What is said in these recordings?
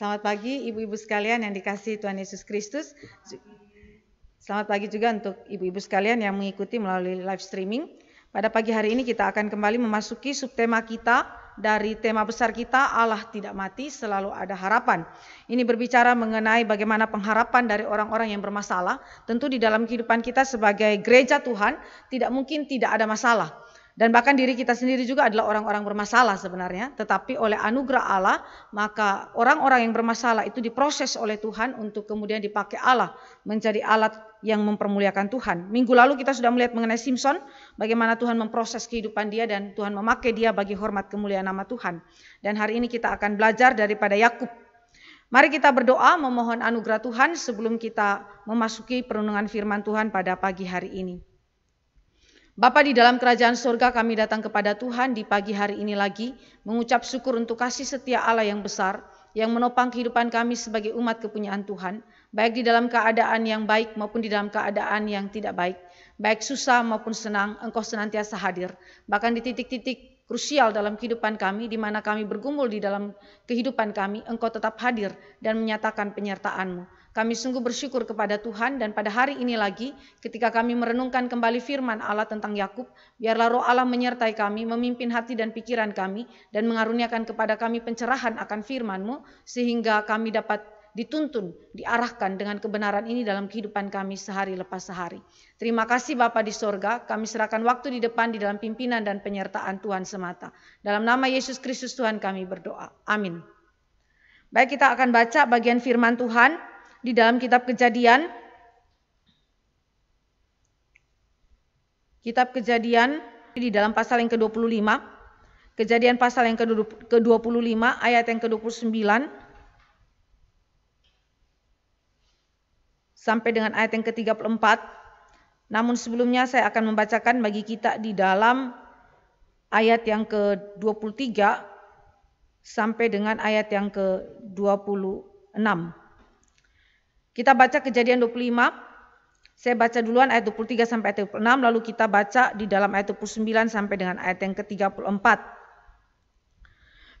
Selamat pagi ibu-ibu sekalian yang dikasih Tuhan Yesus Kristus. Selamat pagi juga untuk ibu-ibu sekalian yang mengikuti melalui live streaming. Pada pagi hari ini kita akan kembali memasuki subtema kita dari tema besar kita Allah tidak mati selalu ada harapan. Ini berbicara mengenai bagaimana pengharapan dari orang-orang yang bermasalah. Tentu di dalam kehidupan kita sebagai gereja Tuhan tidak mungkin tidak ada masalah. Dan bahkan diri kita sendiri juga adalah orang-orang bermasalah sebenarnya. Tetapi oleh anugerah Allah, maka orang-orang yang bermasalah itu diproses oleh Tuhan untuk kemudian dipakai Allah menjadi alat yang mempermuliakan Tuhan. Minggu lalu kita sudah melihat mengenai Simpson, bagaimana Tuhan memproses kehidupan dia dan Tuhan memakai dia bagi hormat kemuliaan nama Tuhan. Dan hari ini kita akan belajar daripada Yakub Mari kita berdoa memohon anugerah Tuhan sebelum kita memasuki perundungan firman Tuhan pada pagi hari ini. Bapa di dalam kerajaan surga kami datang kepada Tuhan di pagi hari ini lagi mengucap syukur untuk kasih setia Allah yang besar yang menopang kehidupan kami sebagai umat kepunyaan Tuhan baik di dalam keadaan yang baik maupun di dalam keadaan yang tidak baik baik susah maupun senang engkau senantiasa hadir bahkan di titik-titik krusial dalam kehidupan kami di mana kami bergumul di dalam kehidupan kami engkau tetap hadir dan menyatakan penyertaanmu kami sungguh bersyukur kepada Tuhan dan pada hari ini lagi ketika kami merenungkan kembali firman Allah tentang Yakub, biarlah Roh Allah menyertai kami, memimpin hati dan pikiran kami dan mengaruniakan kepada kami pencerahan akan firman-Mu sehingga kami dapat dituntun, diarahkan dengan kebenaran ini dalam kehidupan kami sehari lepas sehari. Terima kasih Bapa di sorga, kami serahkan waktu di depan di dalam pimpinan dan penyertaan Tuhan semata. Dalam nama Yesus Kristus Tuhan kami berdoa. Amin. Baik kita akan baca bagian firman Tuhan di dalam kitab Kejadian. Kitab Kejadian di dalam pasal yang ke-25. Kejadian pasal yang ke-25 ayat yang ke-29 sampai dengan ayat yang ke-34. Namun sebelumnya saya akan membacakan bagi kita di dalam ayat yang ke-23 sampai dengan ayat yang ke-26. Kita baca kejadian 25, saya baca duluan ayat 23 sampai ayat 26, lalu kita baca di dalam ayat 29 sampai dengan ayat yang ke-34.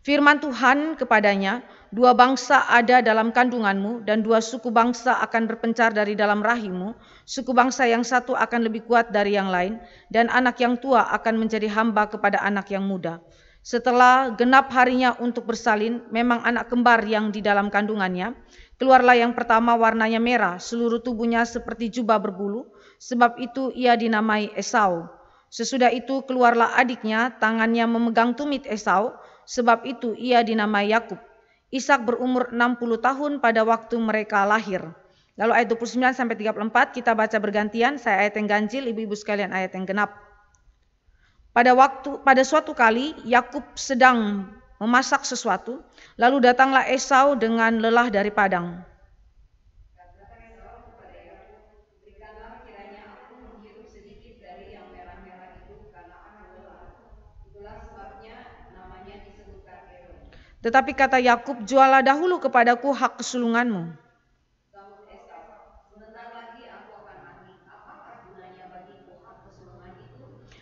Firman Tuhan kepadanya, dua bangsa ada dalam kandunganmu dan dua suku bangsa akan berpencar dari dalam rahimmu, suku bangsa yang satu akan lebih kuat dari yang lain dan anak yang tua akan menjadi hamba kepada anak yang muda. Setelah genap harinya untuk bersalin, memang anak kembar yang di dalam kandungannya Keluarlah yang pertama warnanya merah, seluruh tubuhnya seperti jubah berbulu, sebab itu ia dinamai Esau. Sesudah itu keluarlah adiknya, tangannya memegang tumit Esau, sebab itu ia dinamai Yakub. Ishak berumur 60 tahun pada waktu mereka lahir. Lalu ayat 29 sampai 34 kita baca bergantian, saya ayat yang ganjil, ibu-ibu sekalian ayat yang genap. Pada waktu pada suatu kali Yakub sedang memasak sesuatu, lalu datanglah Esau dengan lelah dari padang. Tetapi kata Yakub, jualah dahulu kepadaku hak kesulunganmu.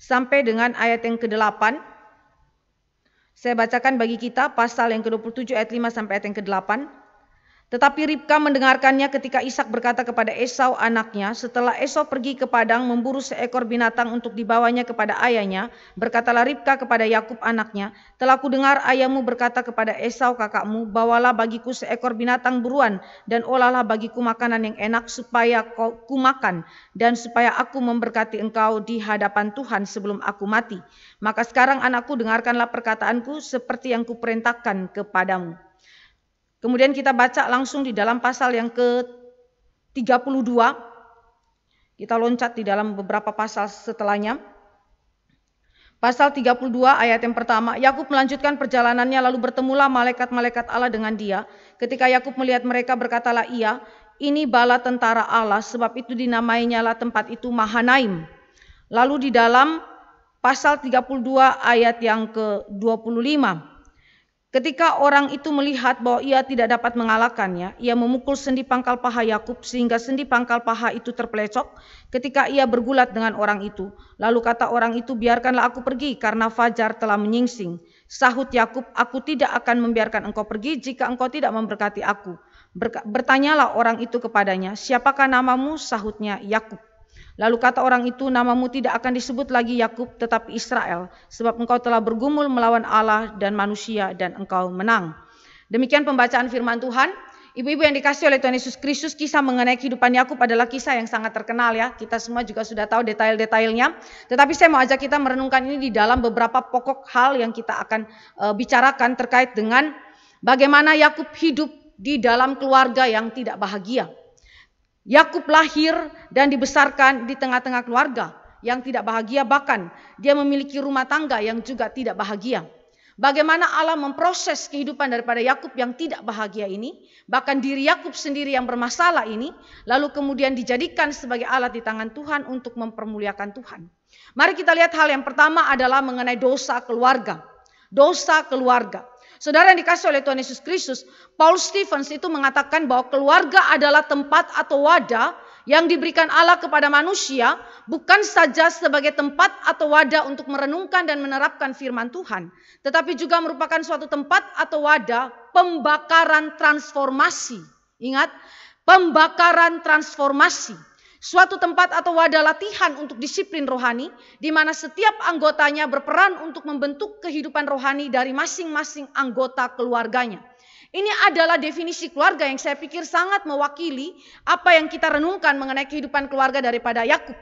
sampai dengan ayat yang ke-8. Saya bacakan bagi kita pasal yang ke-27 ayat 5 sampai ayat yang ke-8. Tetapi Ribka mendengarkannya ketika Ishak berkata kepada Esau anaknya, setelah Esau pergi ke padang memburu seekor binatang untuk dibawanya kepada ayahnya, berkatalah Ribka kepada Yakub anaknya, telah dengar ayahmu berkata kepada Esau kakakmu, bawalah bagiku seekor binatang buruan dan olahlah bagiku makanan yang enak supaya kau kumakan dan supaya aku memberkati engkau di hadapan Tuhan sebelum aku mati. Maka sekarang anakku dengarkanlah perkataanku seperti yang kuperintahkan kepadamu. Kemudian kita baca langsung di dalam pasal yang ke-32. Kita loncat di dalam beberapa pasal setelahnya. Pasal 32 ayat yang pertama, Yakub melanjutkan perjalanannya lalu bertemulah malaikat-malaikat Allah dengan dia. Ketika Yakub melihat mereka berkatalah ia, ini bala tentara Allah sebab itu dinamainya lah tempat itu Mahanaim. Lalu di dalam pasal 32 ayat yang ke-25, Ketika orang itu melihat bahwa ia tidak dapat mengalahkannya, ia memukul sendi pangkal paha Yakub sehingga sendi pangkal paha itu terpelecok ketika ia bergulat dengan orang itu. Lalu kata orang itu, biarkanlah aku pergi karena fajar telah menyingsing. Sahut Yakub, aku tidak akan membiarkan engkau pergi jika engkau tidak memberkati aku. Bertanyalah orang itu kepadanya, siapakah namamu? Sahutnya Yakub. Lalu kata orang itu, namamu tidak akan disebut lagi Yakub, tetapi Israel, sebab engkau telah bergumul melawan Allah dan manusia dan engkau menang. Demikian pembacaan firman Tuhan. Ibu-ibu yang dikasih oleh Tuhan Yesus Kristus, kisah mengenai kehidupan Yakub adalah kisah yang sangat terkenal ya. Kita semua juga sudah tahu detail-detailnya. Tetapi saya mau ajak kita merenungkan ini di dalam beberapa pokok hal yang kita akan uh, bicarakan terkait dengan bagaimana Yakub hidup di dalam keluarga yang tidak bahagia. Yakub lahir dan dibesarkan di tengah-tengah keluarga yang tidak bahagia, bahkan dia memiliki rumah tangga yang juga tidak bahagia. Bagaimana Allah memproses kehidupan daripada Yakub yang tidak bahagia ini, bahkan diri Yakub sendiri yang bermasalah ini, lalu kemudian dijadikan sebagai alat di tangan Tuhan untuk mempermuliakan Tuhan. Mari kita lihat hal yang pertama adalah mengenai dosa keluarga. Dosa keluarga. Saudara yang dikasih oleh Tuhan Yesus Kristus, Paul Stevens itu mengatakan bahwa keluarga adalah tempat atau wadah yang diberikan Allah kepada manusia bukan saja sebagai tempat atau wadah untuk merenungkan dan menerapkan firman Tuhan, tetapi juga merupakan suatu tempat atau wadah pembakaran transformasi. Ingat, pembakaran transformasi. Suatu tempat atau wadah latihan untuk disiplin rohani, di mana setiap anggotanya berperan untuk membentuk kehidupan rohani dari masing-masing anggota keluarganya. Ini adalah definisi keluarga yang saya pikir sangat mewakili apa yang kita renungkan mengenai kehidupan keluarga daripada Yakub.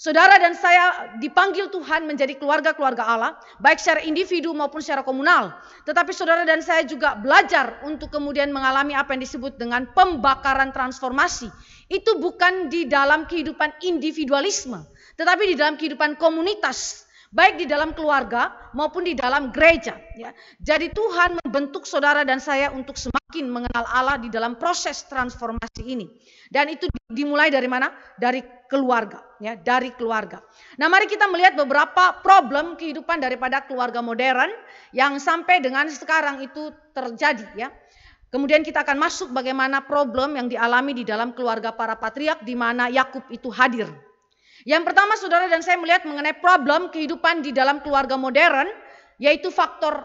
Saudara dan saya dipanggil Tuhan menjadi keluarga-keluarga Allah, baik secara individu maupun secara komunal. Tetapi saudara dan saya juga belajar untuk kemudian mengalami apa yang disebut dengan pembakaran transformasi, itu bukan di dalam kehidupan individualisme, tetapi di dalam kehidupan komunitas, baik di dalam keluarga maupun di dalam gereja. Ya. Jadi Tuhan membentuk saudara dan saya untuk semakin mengenal Allah di dalam proses transformasi ini. Dan itu dimulai dari mana? Dari keluarga, ya, dari keluarga. Nah, mari kita melihat beberapa problem kehidupan daripada keluarga modern yang sampai dengan sekarang itu terjadi, ya. Kemudian kita akan masuk bagaimana problem yang dialami di dalam keluarga para patriark di mana Yakub itu hadir. Yang pertama saudara dan saya melihat mengenai problem kehidupan di dalam keluarga modern yaitu faktor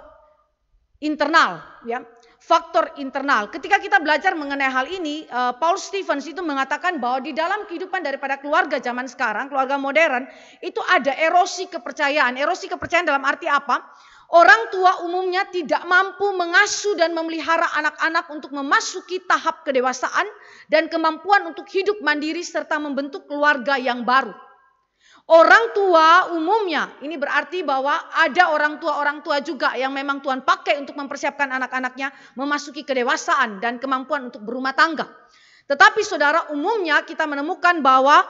internal ya. Faktor internal. Ketika kita belajar mengenai hal ini, eh, Paul Stevens itu mengatakan bahwa di dalam kehidupan daripada keluarga zaman sekarang, keluarga modern, itu ada erosi kepercayaan. Erosi kepercayaan dalam arti apa? Orang tua umumnya tidak mampu mengasuh dan memelihara anak-anak untuk memasuki tahap kedewasaan dan kemampuan untuk hidup mandiri serta membentuk keluarga yang baru. Orang tua umumnya, ini berarti bahwa ada orang tua-orang tua juga yang memang Tuhan pakai untuk mempersiapkan anak-anaknya memasuki kedewasaan dan kemampuan untuk berumah tangga. Tetapi saudara umumnya kita menemukan bahwa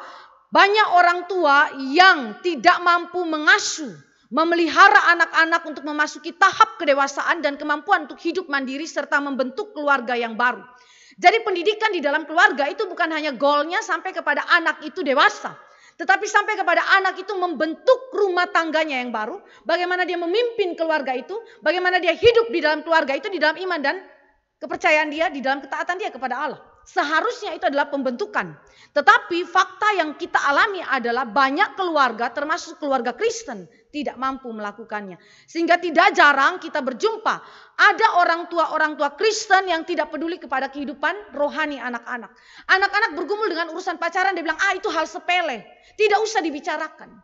banyak orang tua yang tidak mampu mengasuh memelihara anak-anak untuk memasuki tahap kedewasaan dan kemampuan untuk hidup mandiri serta membentuk keluarga yang baru. Jadi pendidikan di dalam keluarga itu bukan hanya goalnya sampai kepada anak itu dewasa. Tetapi sampai kepada anak itu membentuk rumah tangganya yang baru. Bagaimana dia memimpin keluarga itu. Bagaimana dia hidup di dalam keluarga itu di dalam iman dan kepercayaan dia. Di dalam ketaatan dia kepada Allah. Seharusnya itu adalah pembentukan. Tetapi fakta yang kita alami adalah banyak keluarga termasuk keluarga Kristen tidak mampu melakukannya. Sehingga tidak jarang kita berjumpa ada orang tua-orang tua Kristen yang tidak peduli kepada kehidupan rohani anak-anak. Anak-anak bergumul dengan urusan pacaran dia bilang, "Ah, itu hal sepele, tidak usah dibicarakan."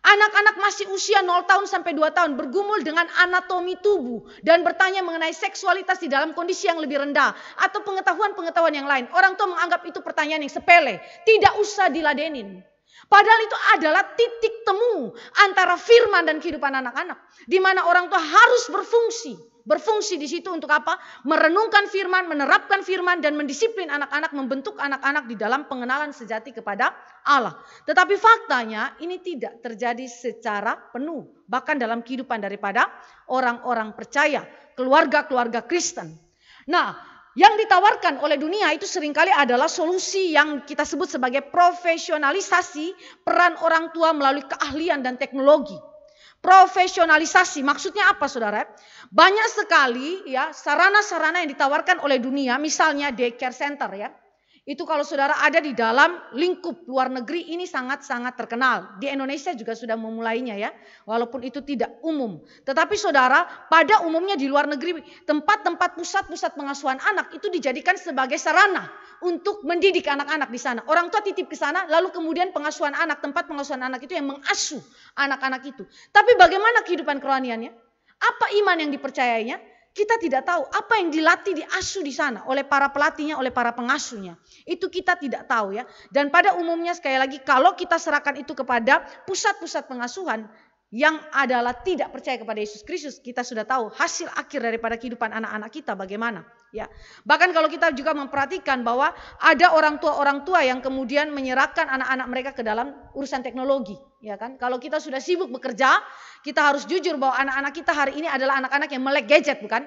Anak-anak masih usia 0 tahun sampai 2 tahun bergumul dengan anatomi tubuh dan bertanya mengenai seksualitas di dalam kondisi yang lebih rendah atau pengetahuan-pengetahuan yang lain. Orang tua menganggap itu pertanyaan yang sepele, tidak usah diladenin. Padahal itu adalah titik temu antara firman dan kehidupan anak-anak di mana orang tua harus berfungsi Berfungsi di situ untuk apa? Merenungkan firman, menerapkan firman dan mendisiplin anak-anak, membentuk anak-anak di dalam pengenalan sejati kepada Allah. Tetapi faktanya ini tidak terjadi secara penuh, bahkan dalam kehidupan daripada orang-orang percaya, keluarga-keluarga Kristen. Nah, yang ditawarkan oleh dunia itu seringkali adalah solusi yang kita sebut sebagai profesionalisasi peran orang tua melalui keahlian dan teknologi. Profesionalisasi maksudnya apa saudara? Banyak sekali ya sarana-sarana yang ditawarkan oleh dunia misalnya daycare center ya. Itu kalau saudara ada di dalam lingkup luar negeri ini sangat-sangat terkenal. Di Indonesia juga sudah memulainya ya. Walaupun itu tidak umum. Tetapi saudara pada umumnya di luar negeri tempat-tempat pusat-pusat pengasuhan anak itu dijadikan sebagai sarana untuk mendidik anak-anak di sana. Orang tua titip ke sana lalu kemudian pengasuhan anak, tempat pengasuhan anak itu yang mengasuh anak-anak itu. Tapi bagaimana kehidupan kerohaniannya? Apa iman yang dipercayainya? kita tidak tahu apa yang dilatih diasuh di sana oleh para pelatihnya, oleh para pengasuhnya. Itu kita tidak tahu ya. Dan pada umumnya sekali lagi kalau kita serahkan itu kepada pusat-pusat pengasuhan yang adalah tidak percaya kepada Yesus Kristus, kita sudah tahu hasil akhir daripada kehidupan anak-anak kita bagaimana. Ya. Bahkan kalau kita juga memperhatikan bahwa ada orang tua-orang tua yang kemudian menyerahkan anak-anak mereka ke dalam urusan teknologi, ya kan? Kalau kita sudah sibuk bekerja, kita harus jujur bahwa anak-anak kita hari ini adalah anak-anak yang melek gadget, bukan?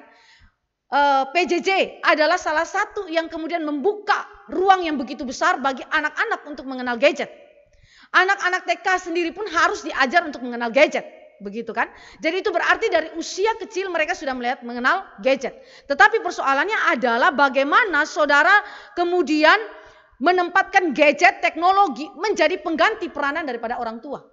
Eh, PJJ adalah salah satu yang kemudian membuka ruang yang begitu besar bagi anak-anak untuk mengenal gadget. Anak-anak TK sendiri pun harus diajar untuk mengenal gadget begitu kan? Jadi itu berarti dari usia kecil mereka sudah melihat mengenal gadget. Tetapi persoalannya adalah bagaimana saudara kemudian menempatkan gadget teknologi menjadi pengganti peranan daripada orang tua.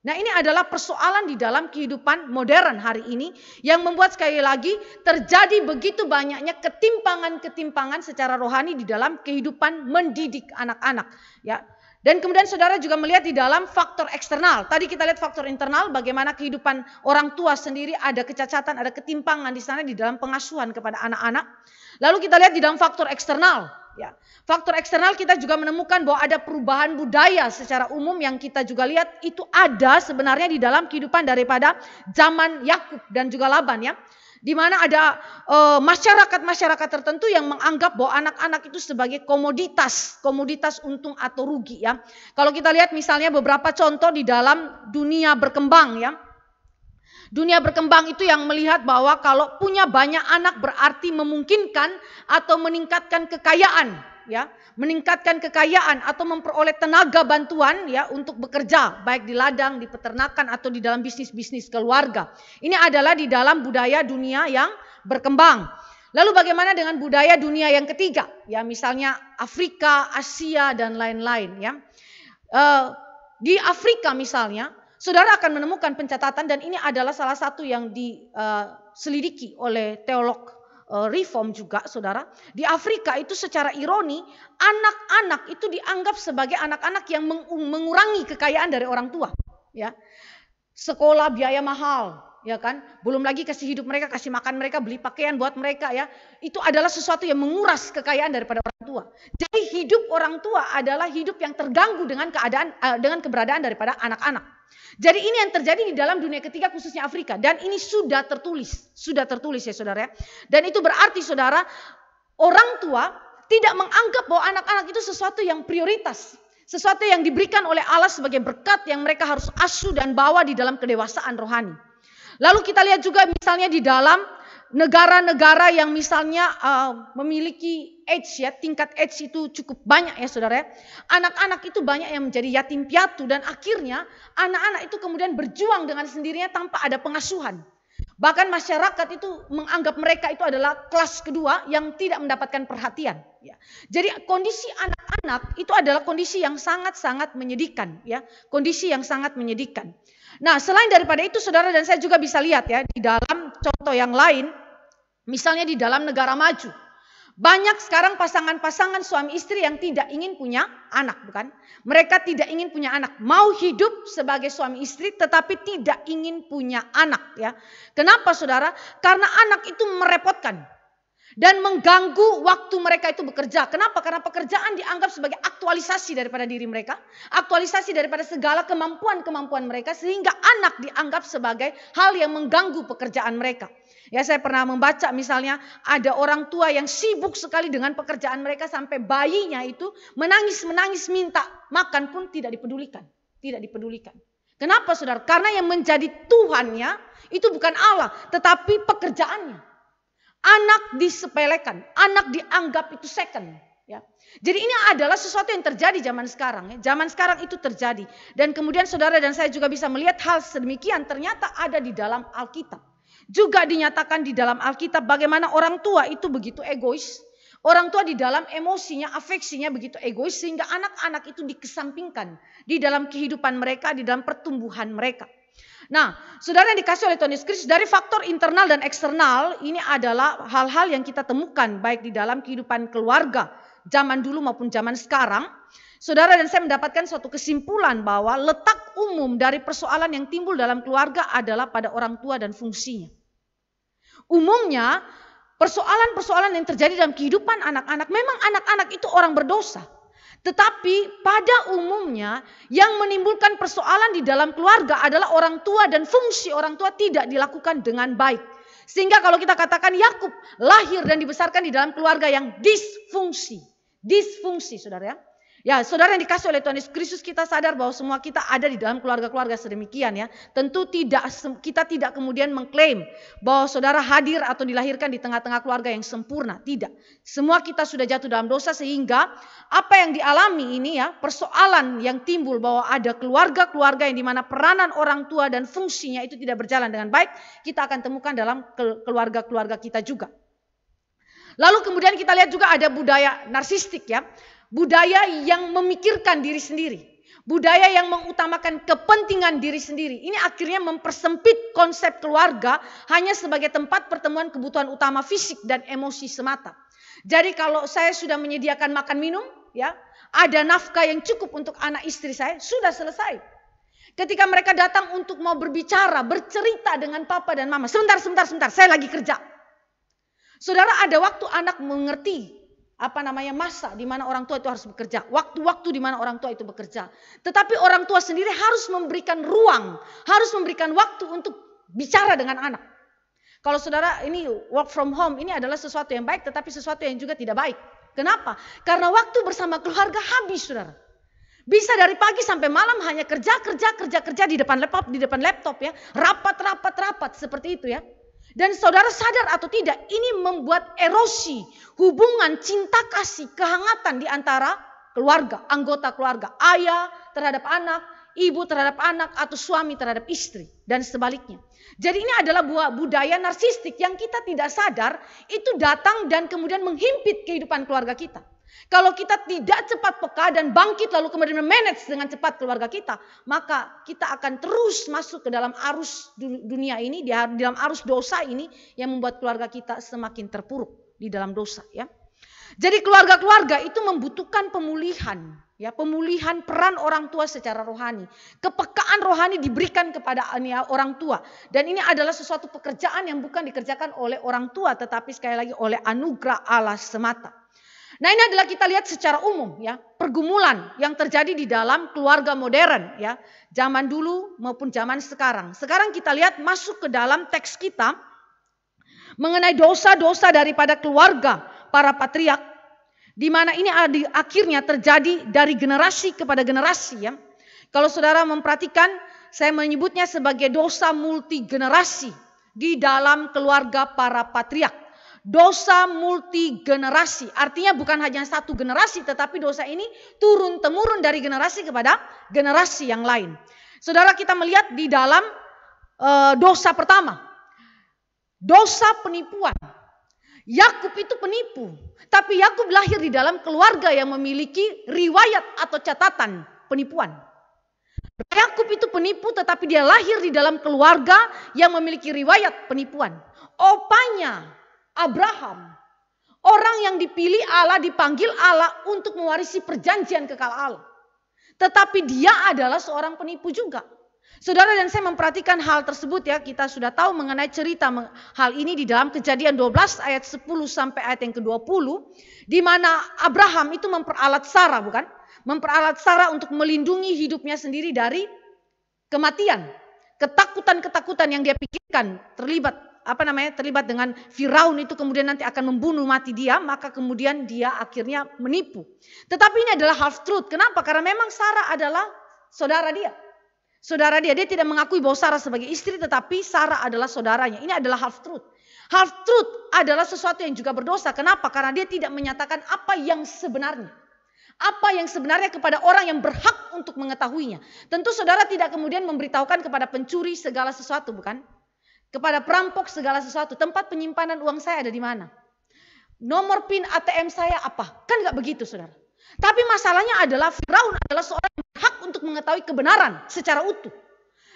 Nah ini adalah persoalan di dalam kehidupan modern hari ini yang membuat sekali lagi terjadi begitu banyaknya ketimpangan-ketimpangan secara rohani di dalam kehidupan mendidik anak-anak. Ya, dan kemudian saudara juga melihat di dalam faktor eksternal. Tadi kita lihat faktor internal bagaimana kehidupan orang tua sendiri ada kecacatan, ada ketimpangan di sana di dalam pengasuhan kepada anak-anak. Lalu kita lihat di dalam faktor eksternal. Ya, faktor eksternal kita juga menemukan bahwa ada perubahan budaya secara umum yang kita juga lihat itu ada sebenarnya di dalam kehidupan daripada zaman Yakub dan juga Laban ya. Di mana ada eh, masyarakat-masyarakat e, tertentu yang menganggap bahwa anak-anak itu sebagai komoditas, komoditas untung atau rugi ya. Kalau kita lihat misalnya beberapa contoh di dalam dunia berkembang ya. Dunia berkembang itu yang melihat bahwa kalau punya banyak anak berarti memungkinkan atau meningkatkan kekayaan ya, meningkatkan kekayaan atau memperoleh tenaga bantuan ya untuk bekerja baik di ladang, di peternakan atau di dalam bisnis-bisnis keluarga. Ini adalah di dalam budaya dunia yang berkembang. Lalu bagaimana dengan budaya dunia yang ketiga? Ya, misalnya Afrika, Asia dan lain-lain ya. Eh, di Afrika misalnya, Saudara akan menemukan pencatatan dan ini adalah salah satu yang diselidiki eh, oleh teolog Eh, reform juga saudara. Di Afrika itu secara ironi anak-anak itu dianggap sebagai anak-anak yang mengurangi kekayaan dari orang tua. ya Sekolah biaya mahal, ya kan? Belum lagi kasih hidup mereka, kasih makan mereka, beli pakaian buat mereka ya. Itu adalah sesuatu yang menguras kekayaan daripada orang tua. Jadi hidup orang tua adalah hidup yang terganggu dengan keadaan eh, dengan keberadaan daripada anak-anak. Jadi ini yang terjadi di dalam dunia ketiga khususnya Afrika dan ini sudah tertulis, sudah tertulis ya saudara ya. Dan itu berarti saudara orang tua tidak menganggap bahwa anak-anak itu sesuatu yang prioritas, sesuatu yang diberikan oleh Allah sebagai berkat yang mereka harus asuh dan bawa di dalam kedewasaan rohani. Lalu kita lihat juga misalnya di dalam negara-negara yang misalnya uh, memiliki AIDS ya, tingkat AIDS itu cukup banyak ya saudara ya. Anak-anak itu banyak yang menjadi yatim piatu dan akhirnya anak-anak itu kemudian berjuang dengan sendirinya tanpa ada pengasuhan. Bahkan masyarakat itu menganggap mereka itu adalah kelas kedua yang tidak mendapatkan perhatian. Ya. Jadi kondisi anak-anak itu adalah kondisi yang sangat-sangat menyedihkan. Ya. Kondisi yang sangat menyedihkan. Nah, selain daripada itu saudara dan saya juga bisa lihat ya di dalam contoh yang lain, misalnya di dalam negara maju. Banyak sekarang pasangan-pasangan suami istri yang tidak ingin punya anak, bukan? Mereka tidak ingin punya anak, mau hidup sebagai suami istri tetapi tidak ingin punya anak, ya. Kenapa Saudara? Karena anak itu merepotkan dan mengganggu waktu mereka itu bekerja. Kenapa? Karena pekerjaan dianggap sebagai aktualisasi daripada diri mereka, aktualisasi daripada segala kemampuan-kemampuan mereka sehingga anak dianggap sebagai hal yang mengganggu pekerjaan mereka. Ya, saya pernah membaca misalnya ada orang tua yang sibuk sekali dengan pekerjaan mereka sampai bayinya itu menangis-menangis minta makan pun tidak dipedulikan, tidak dipedulikan. Kenapa Saudara? Karena yang menjadi Tuhannya itu bukan Allah, tetapi pekerjaannya. Anak disepelekan, anak dianggap itu second. Ya. Jadi ini adalah sesuatu yang terjadi zaman sekarang. Ya. Zaman sekarang itu terjadi. Dan kemudian saudara dan saya juga bisa melihat hal sedemikian ternyata ada di dalam Alkitab. Juga dinyatakan di dalam Alkitab bagaimana orang tua itu begitu egois. Orang tua di dalam emosinya, afeksinya begitu egois sehingga anak-anak itu dikesampingkan di dalam kehidupan mereka, di dalam pertumbuhan mereka. Nah, saudara yang dikasih oleh Tuhan Yesus Kristus dari faktor internal dan eksternal ini adalah hal-hal yang kita temukan baik di dalam kehidupan keluarga zaman dulu maupun zaman sekarang. Saudara dan saya mendapatkan suatu kesimpulan bahwa letak umum dari persoalan yang timbul dalam keluarga adalah pada orang tua dan fungsinya. Umumnya persoalan-persoalan yang terjadi dalam kehidupan anak-anak memang anak-anak itu orang berdosa. Tetapi pada umumnya yang menimbulkan persoalan di dalam keluarga adalah orang tua dan fungsi orang tua tidak dilakukan dengan baik. Sehingga kalau kita katakan Yakub lahir dan dibesarkan di dalam keluarga yang disfungsi. Disfungsi saudara ya. Ya, saudara yang dikasih oleh Tuhan Yesus Kristus, kita sadar bahwa semua kita ada di dalam keluarga-keluarga sedemikian ya. Tentu tidak kita tidak kemudian mengklaim bahwa saudara hadir atau dilahirkan di tengah-tengah keluarga yang sempurna, tidak. Semua kita sudah jatuh dalam dosa sehingga apa yang dialami ini ya, persoalan yang timbul bahwa ada keluarga-keluarga yang dimana peranan orang tua dan fungsinya itu tidak berjalan dengan baik, kita akan temukan dalam keluarga-keluarga kita juga. Lalu kemudian kita lihat juga ada budaya narsistik ya budaya yang memikirkan diri sendiri, budaya yang mengutamakan kepentingan diri sendiri. Ini akhirnya mempersempit konsep keluarga hanya sebagai tempat pertemuan kebutuhan utama fisik dan emosi semata. Jadi kalau saya sudah menyediakan makan minum, ya, ada nafkah yang cukup untuk anak istri saya, sudah selesai. Ketika mereka datang untuk mau berbicara, bercerita dengan papa dan mama. Sebentar, sebentar, sebentar, saya lagi kerja. Saudara ada waktu anak mengerti apa namanya masa di mana orang tua itu harus bekerja, waktu-waktu di mana orang tua itu bekerja. Tetapi orang tua sendiri harus memberikan ruang, harus memberikan waktu untuk bicara dengan anak. Kalau saudara ini work from home ini adalah sesuatu yang baik tetapi sesuatu yang juga tidak baik. Kenapa? Karena waktu bersama keluarga habis saudara. Bisa dari pagi sampai malam hanya kerja, kerja, kerja, kerja di depan laptop, di depan laptop ya. Rapat, rapat, rapat seperti itu ya. Dan saudara sadar atau tidak, ini membuat erosi hubungan cinta kasih kehangatan di antara keluarga, anggota keluarga, ayah terhadap anak, ibu terhadap anak atau suami terhadap istri dan sebaliknya. Jadi ini adalah buah budaya narsistik yang kita tidak sadar itu datang dan kemudian menghimpit kehidupan keluarga kita. Kalau kita tidak cepat peka dan bangkit lalu kemudian memanage dengan cepat keluarga kita, maka kita akan terus masuk ke dalam arus dunia ini, di dalam arus dosa ini yang membuat keluarga kita semakin terpuruk di dalam dosa ya. Jadi keluarga-keluarga itu membutuhkan pemulihan, ya pemulihan peran orang tua secara rohani. Kepekaan rohani diberikan kepada orang tua dan ini adalah sesuatu pekerjaan yang bukan dikerjakan oleh orang tua tetapi sekali lagi oleh anugerah Allah semata. Nah ini adalah kita lihat secara umum ya pergumulan yang terjadi di dalam keluarga modern ya zaman dulu maupun zaman sekarang. Sekarang kita lihat masuk ke dalam teks kita mengenai dosa-dosa daripada keluarga para patriak di mana ini akhirnya terjadi dari generasi kepada generasi ya. Kalau saudara memperhatikan saya menyebutnya sebagai dosa multi generasi di dalam keluarga para patriak dosa multi generasi. Artinya bukan hanya satu generasi tetapi dosa ini turun temurun dari generasi kepada generasi yang lain. Saudara kita melihat di dalam e, dosa pertama. Dosa penipuan. Yakub itu penipu, tapi Yakub lahir di dalam keluarga yang memiliki riwayat atau catatan penipuan. Yakub itu penipu tetapi dia lahir di dalam keluarga yang memiliki riwayat penipuan. Opanya Abraham, orang yang dipilih Allah, dipanggil Allah untuk mewarisi perjanjian kekal Allah. Tetapi dia adalah seorang penipu juga. Saudara dan saya memperhatikan hal tersebut ya, kita sudah tahu mengenai cerita hal ini di dalam kejadian 12 ayat 10 sampai ayat yang ke-20. Di mana Abraham itu memperalat Sarah bukan? Memperalat Sarah untuk melindungi hidupnya sendiri dari kematian. Ketakutan-ketakutan yang dia pikirkan terlibat apa namanya terlibat dengan Firaun itu kemudian nanti akan membunuh mati dia, maka kemudian dia akhirnya menipu. Tetapi ini adalah half truth. Kenapa? Karena memang Sarah adalah saudara dia. Saudara dia, dia tidak mengakui bahwa Sarah sebagai istri tetapi Sarah adalah saudaranya. Ini adalah half truth. Half truth adalah sesuatu yang juga berdosa. Kenapa? Karena dia tidak menyatakan apa yang sebenarnya apa yang sebenarnya kepada orang yang berhak untuk mengetahuinya. Tentu saudara tidak kemudian memberitahukan kepada pencuri segala sesuatu, bukan? kepada perampok segala sesuatu. Tempat penyimpanan uang saya ada di mana? Nomor PIN ATM saya apa? Kan nggak begitu saudara. Tapi masalahnya adalah Firaun adalah seorang yang berhak untuk mengetahui kebenaran secara utuh.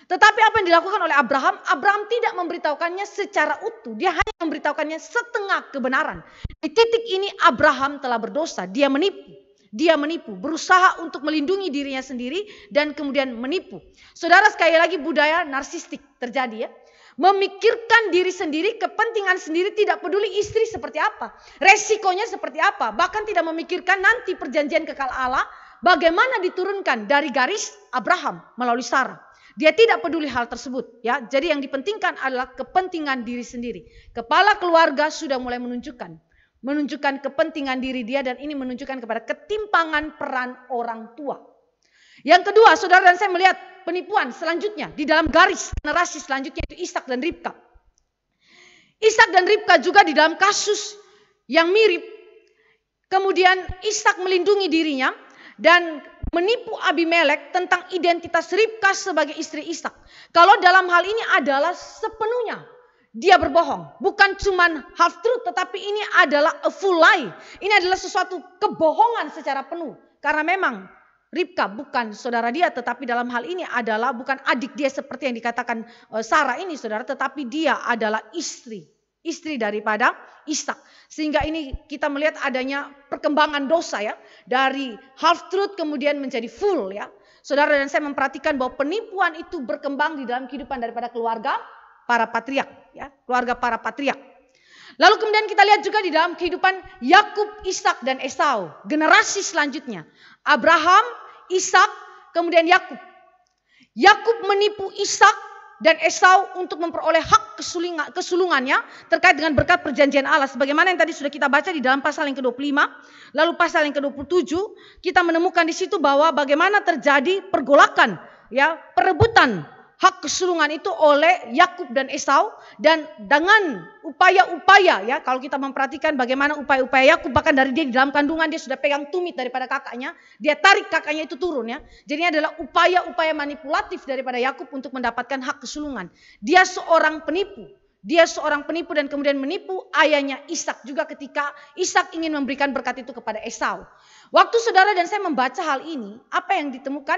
Tetapi apa yang dilakukan oleh Abraham, Abraham tidak memberitahukannya secara utuh. Dia hanya memberitahukannya setengah kebenaran. Di titik ini Abraham telah berdosa, dia menipu. Dia menipu, berusaha untuk melindungi dirinya sendiri dan kemudian menipu. Saudara sekali lagi budaya narsistik terjadi ya memikirkan diri sendiri, kepentingan sendiri, tidak peduli istri seperti apa, resikonya seperti apa, bahkan tidak memikirkan nanti perjanjian kekal Allah, bagaimana diturunkan dari garis Abraham melalui Sarah. Dia tidak peduli hal tersebut, ya. Jadi yang dipentingkan adalah kepentingan diri sendiri. Kepala keluarga sudah mulai menunjukkan menunjukkan kepentingan diri dia dan ini menunjukkan kepada ketimpangan peran orang tua. Yang kedua, saudara dan saya melihat penipuan selanjutnya di dalam garis generasi selanjutnya itu Ishak dan Ribka. Ishak dan Ribka juga di dalam kasus yang mirip. Kemudian Ishak melindungi dirinya dan menipu Abimelek tentang identitas Ribka sebagai istri Ishak. Kalau dalam hal ini adalah sepenuhnya dia berbohong. Bukan cuman half truth tetapi ini adalah a full lie. Ini adalah sesuatu kebohongan secara penuh. Karena memang Ribka bukan saudara dia tetapi dalam hal ini adalah bukan adik dia seperti yang dikatakan eh, Sarah ini saudara tetapi dia adalah istri. Istri daripada Ishak. Sehingga ini kita melihat adanya perkembangan dosa ya. Dari half truth kemudian menjadi full ya. Saudara dan saya memperhatikan bahwa penipuan itu berkembang di dalam kehidupan daripada keluarga para patriak ya, keluarga para patriak. Lalu kemudian kita lihat juga di dalam kehidupan Yakub, Ishak dan Esau, generasi selanjutnya. Abraham, Ishak, kemudian Yakub. Yakub menipu Ishak dan Esau untuk memperoleh hak kesulungannya terkait dengan berkat perjanjian Allah. Sebagaimana yang tadi sudah kita baca di dalam pasal yang ke-25, lalu pasal yang ke-27, kita menemukan di situ bahwa bagaimana terjadi pergolakan, ya perebutan hak kesulungan itu oleh Yakub dan Esau dan dengan upaya-upaya ya kalau kita memperhatikan bagaimana upaya-upaya Yakub bahkan dari dia di dalam kandungan dia sudah pegang tumit daripada kakaknya, dia tarik kakaknya itu turun ya. Jadi ini adalah upaya-upaya manipulatif daripada Yakub untuk mendapatkan hak kesulungan. Dia seorang penipu. Dia seorang penipu dan kemudian menipu ayahnya Ishak juga ketika Ishak ingin memberikan berkat itu kepada Esau. Waktu saudara dan saya membaca hal ini, apa yang ditemukan?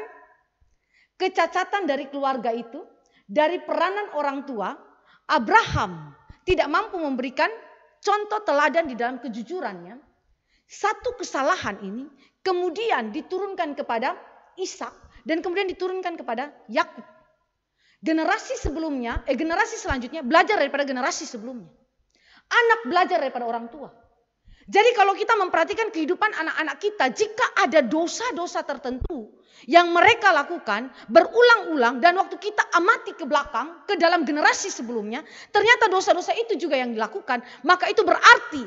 kecacatan dari keluarga itu, dari peranan orang tua, Abraham tidak mampu memberikan contoh teladan di dalam kejujurannya. Satu kesalahan ini kemudian diturunkan kepada Ishak dan kemudian diturunkan kepada Yakub. Generasi sebelumnya, eh generasi selanjutnya belajar daripada generasi sebelumnya. Anak belajar daripada orang tua. Jadi kalau kita memperhatikan kehidupan anak-anak kita, jika ada dosa-dosa tertentu yang mereka lakukan berulang-ulang dan waktu kita amati ke belakang, ke dalam generasi sebelumnya, ternyata dosa-dosa itu juga yang dilakukan, maka itu berarti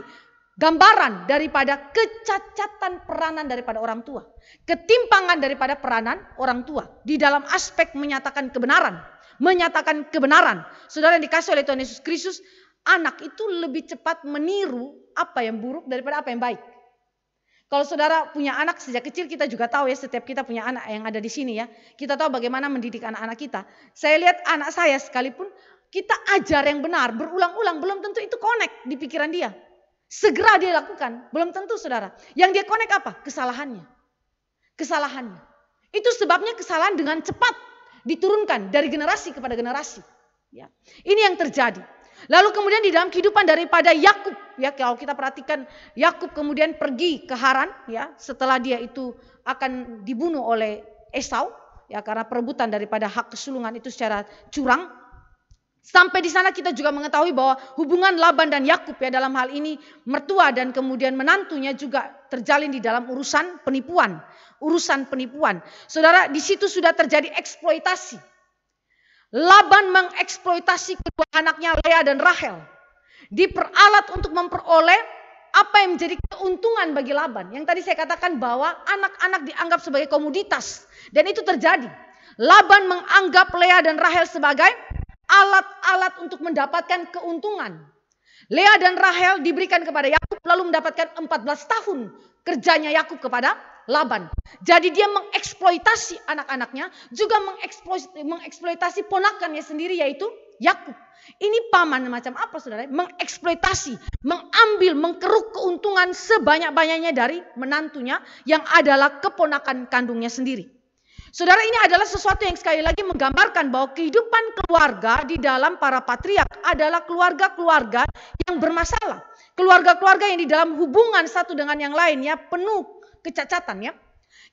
gambaran daripada kecacatan peranan daripada orang tua, ketimpangan daripada peranan orang tua di dalam aspek menyatakan kebenaran, menyatakan kebenaran. Saudara yang dikasih oleh Tuhan Yesus Kristus, anak itu lebih cepat meniru apa yang buruk daripada apa yang baik. Kalau saudara punya anak sejak kecil kita juga tahu ya setiap kita punya anak yang ada di sini ya. Kita tahu bagaimana mendidik anak-anak kita. Saya lihat anak saya sekalipun kita ajar yang benar berulang-ulang belum tentu itu connect di pikiran dia. Segera dia lakukan, belum tentu saudara. Yang dia connect apa? Kesalahannya. Kesalahannya. Itu sebabnya kesalahan dengan cepat diturunkan dari generasi kepada generasi. Ya. Ini yang terjadi. Lalu kemudian di dalam kehidupan daripada Yakub, ya kalau kita perhatikan Yakub kemudian pergi ke Haran, ya setelah dia itu akan dibunuh oleh Esau, ya karena perebutan daripada hak kesulungan itu secara curang. Sampai di sana kita juga mengetahui bahwa hubungan Laban dan Yakub ya dalam hal ini mertua dan kemudian menantunya juga terjalin di dalam urusan penipuan, urusan penipuan. Saudara, di situ sudah terjadi eksploitasi Laban mengeksploitasi kedua anaknya Leah dan Rahel. Diperalat untuk memperoleh apa yang menjadi keuntungan bagi Laban. Yang tadi saya katakan bahwa anak-anak dianggap sebagai komoditas. Dan itu terjadi. Laban menganggap Leah dan Rahel sebagai alat-alat untuk mendapatkan keuntungan. Leah dan Rahel diberikan kepada Yakub lalu mendapatkan 14 tahun kerjanya Yakub kepada Laban. Jadi dia mengeksploitasi anak-anaknya, juga mengeksploitasi, ponakannya sendiri yaitu Yakub. Ini paman macam apa saudara? Mengeksploitasi, mengambil, mengkeruk keuntungan sebanyak-banyaknya dari menantunya yang adalah keponakan kandungnya sendiri. Saudara ini adalah sesuatu yang sekali lagi menggambarkan bahwa kehidupan keluarga di dalam para patriark adalah keluarga-keluarga yang bermasalah. Keluarga-keluarga yang di dalam hubungan satu dengan yang lainnya penuh kecacatan ya.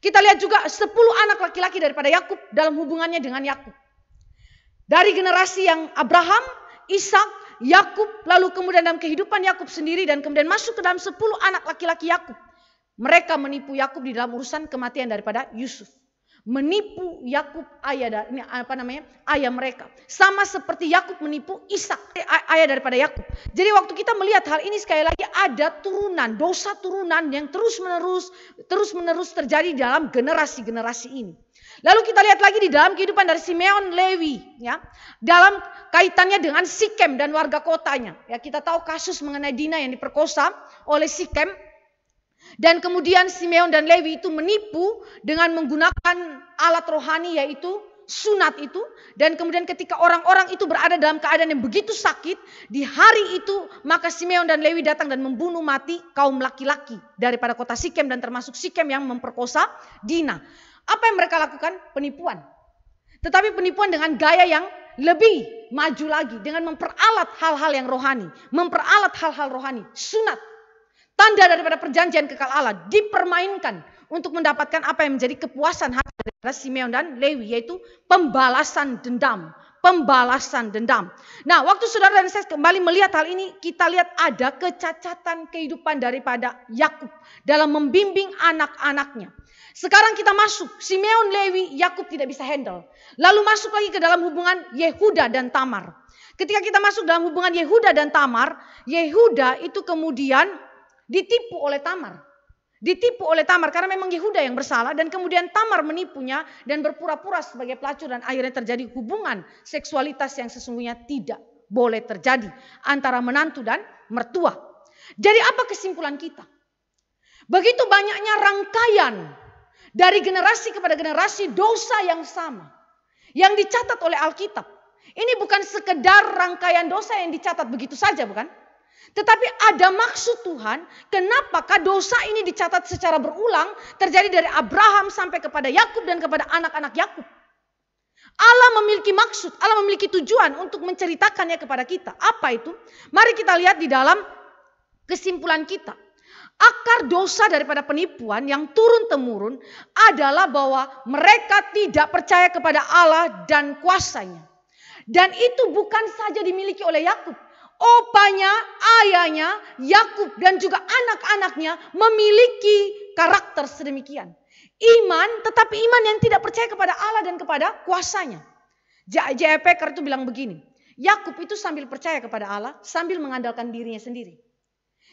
Kita lihat juga 10 anak laki-laki daripada Yakub dalam hubungannya dengan Yakub. Dari generasi yang Abraham, Ishak, Yakub, lalu kemudian dalam kehidupan Yakub sendiri dan kemudian masuk ke dalam 10 anak laki-laki Yakub. Mereka menipu Yakub di dalam urusan kematian daripada Yusuf menipu Yakub ayah dari ini apa namanya ayah mereka sama seperti Yakub menipu Ishak eh, ayah daripada Yakub jadi waktu kita melihat hal ini sekali lagi ada turunan dosa turunan yang terus menerus terus menerus terjadi dalam generasi generasi ini lalu kita lihat lagi di dalam kehidupan dari Simeon Lewi ya dalam kaitannya dengan Sikem dan warga kotanya ya kita tahu kasus mengenai Dina yang diperkosa oleh Sikem dan kemudian Simeon dan Lewi itu menipu dengan menggunakan alat rohani yaitu sunat itu. Dan kemudian ketika orang-orang itu berada dalam keadaan yang begitu sakit. Di hari itu maka Simeon dan Lewi datang dan membunuh mati kaum laki-laki. Daripada kota Sikem dan termasuk Sikem yang memperkosa Dina. Apa yang mereka lakukan? Penipuan. Tetapi penipuan dengan gaya yang lebih maju lagi. Dengan memperalat hal-hal yang rohani. Memperalat hal-hal rohani. Sunat Tanda daripada perjanjian kekal Allah dipermainkan untuk mendapatkan apa yang menjadi kepuasan hati daripada Simeon dan Lewi yaitu pembalasan dendam, pembalasan dendam. Nah, waktu saudara dan saya kembali melihat hal ini, kita lihat ada kecacatan kehidupan daripada Yakub dalam membimbing anak-anaknya. Sekarang kita masuk, Simeon, Lewi, Yakub tidak bisa handle. Lalu masuk lagi ke dalam hubungan Yehuda dan Tamar. Ketika kita masuk dalam hubungan Yehuda dan Tamar, Yehuda itu kemudian ditipu oleh Tamar. Ditipu oleh Tamar karena memang Yehuda yang bersalah dan kemudian Tamar menipunya dan berpura-pura sebagai pelacur dan akhirnya terjadi hubungan seksualitas yang sesungguhnya tidak boleh terjadi antara menantu dan mertua. Jadi apa kesimpulan kita? Begitu banyaknya rangkaian dari generasi kepada generasi dosa yang sama yang dicatat oleh Alkitab. Ini bukan sekedar rangkaian dosa yang dicatat begitu saja bukan? Tetapi ada maksud Tuhan, kenapakah dosa ini dicatat secara berulang terjadi dari Abraham sampai kepada Yakub dan kepada anak-anak Yakub? Allah memiliki maksud, Allah memiliki tujuan untuk menceritakannya kepada kita. Apa itu? Mari kita lihat di dalam kesimpulan kita. Akar dosa daripada penipuan yang turun-temurun adalah bahwa mereka tidak percaya kepada Allah dan kuasanya. Dan itu bukan saja dimiliki oleh Yakub opanya, ayahnya, Yakub dan juga anak-anaknya memiliki karakter sedemikian. Iman, tetapi iman yang tidak percaya kepada Allah dan kepada kuasanya. J.J. E Packer itu bilang begini, Yakub itu sambil percaya kepada Allah, sambil mengandalkan dirinya sendiri.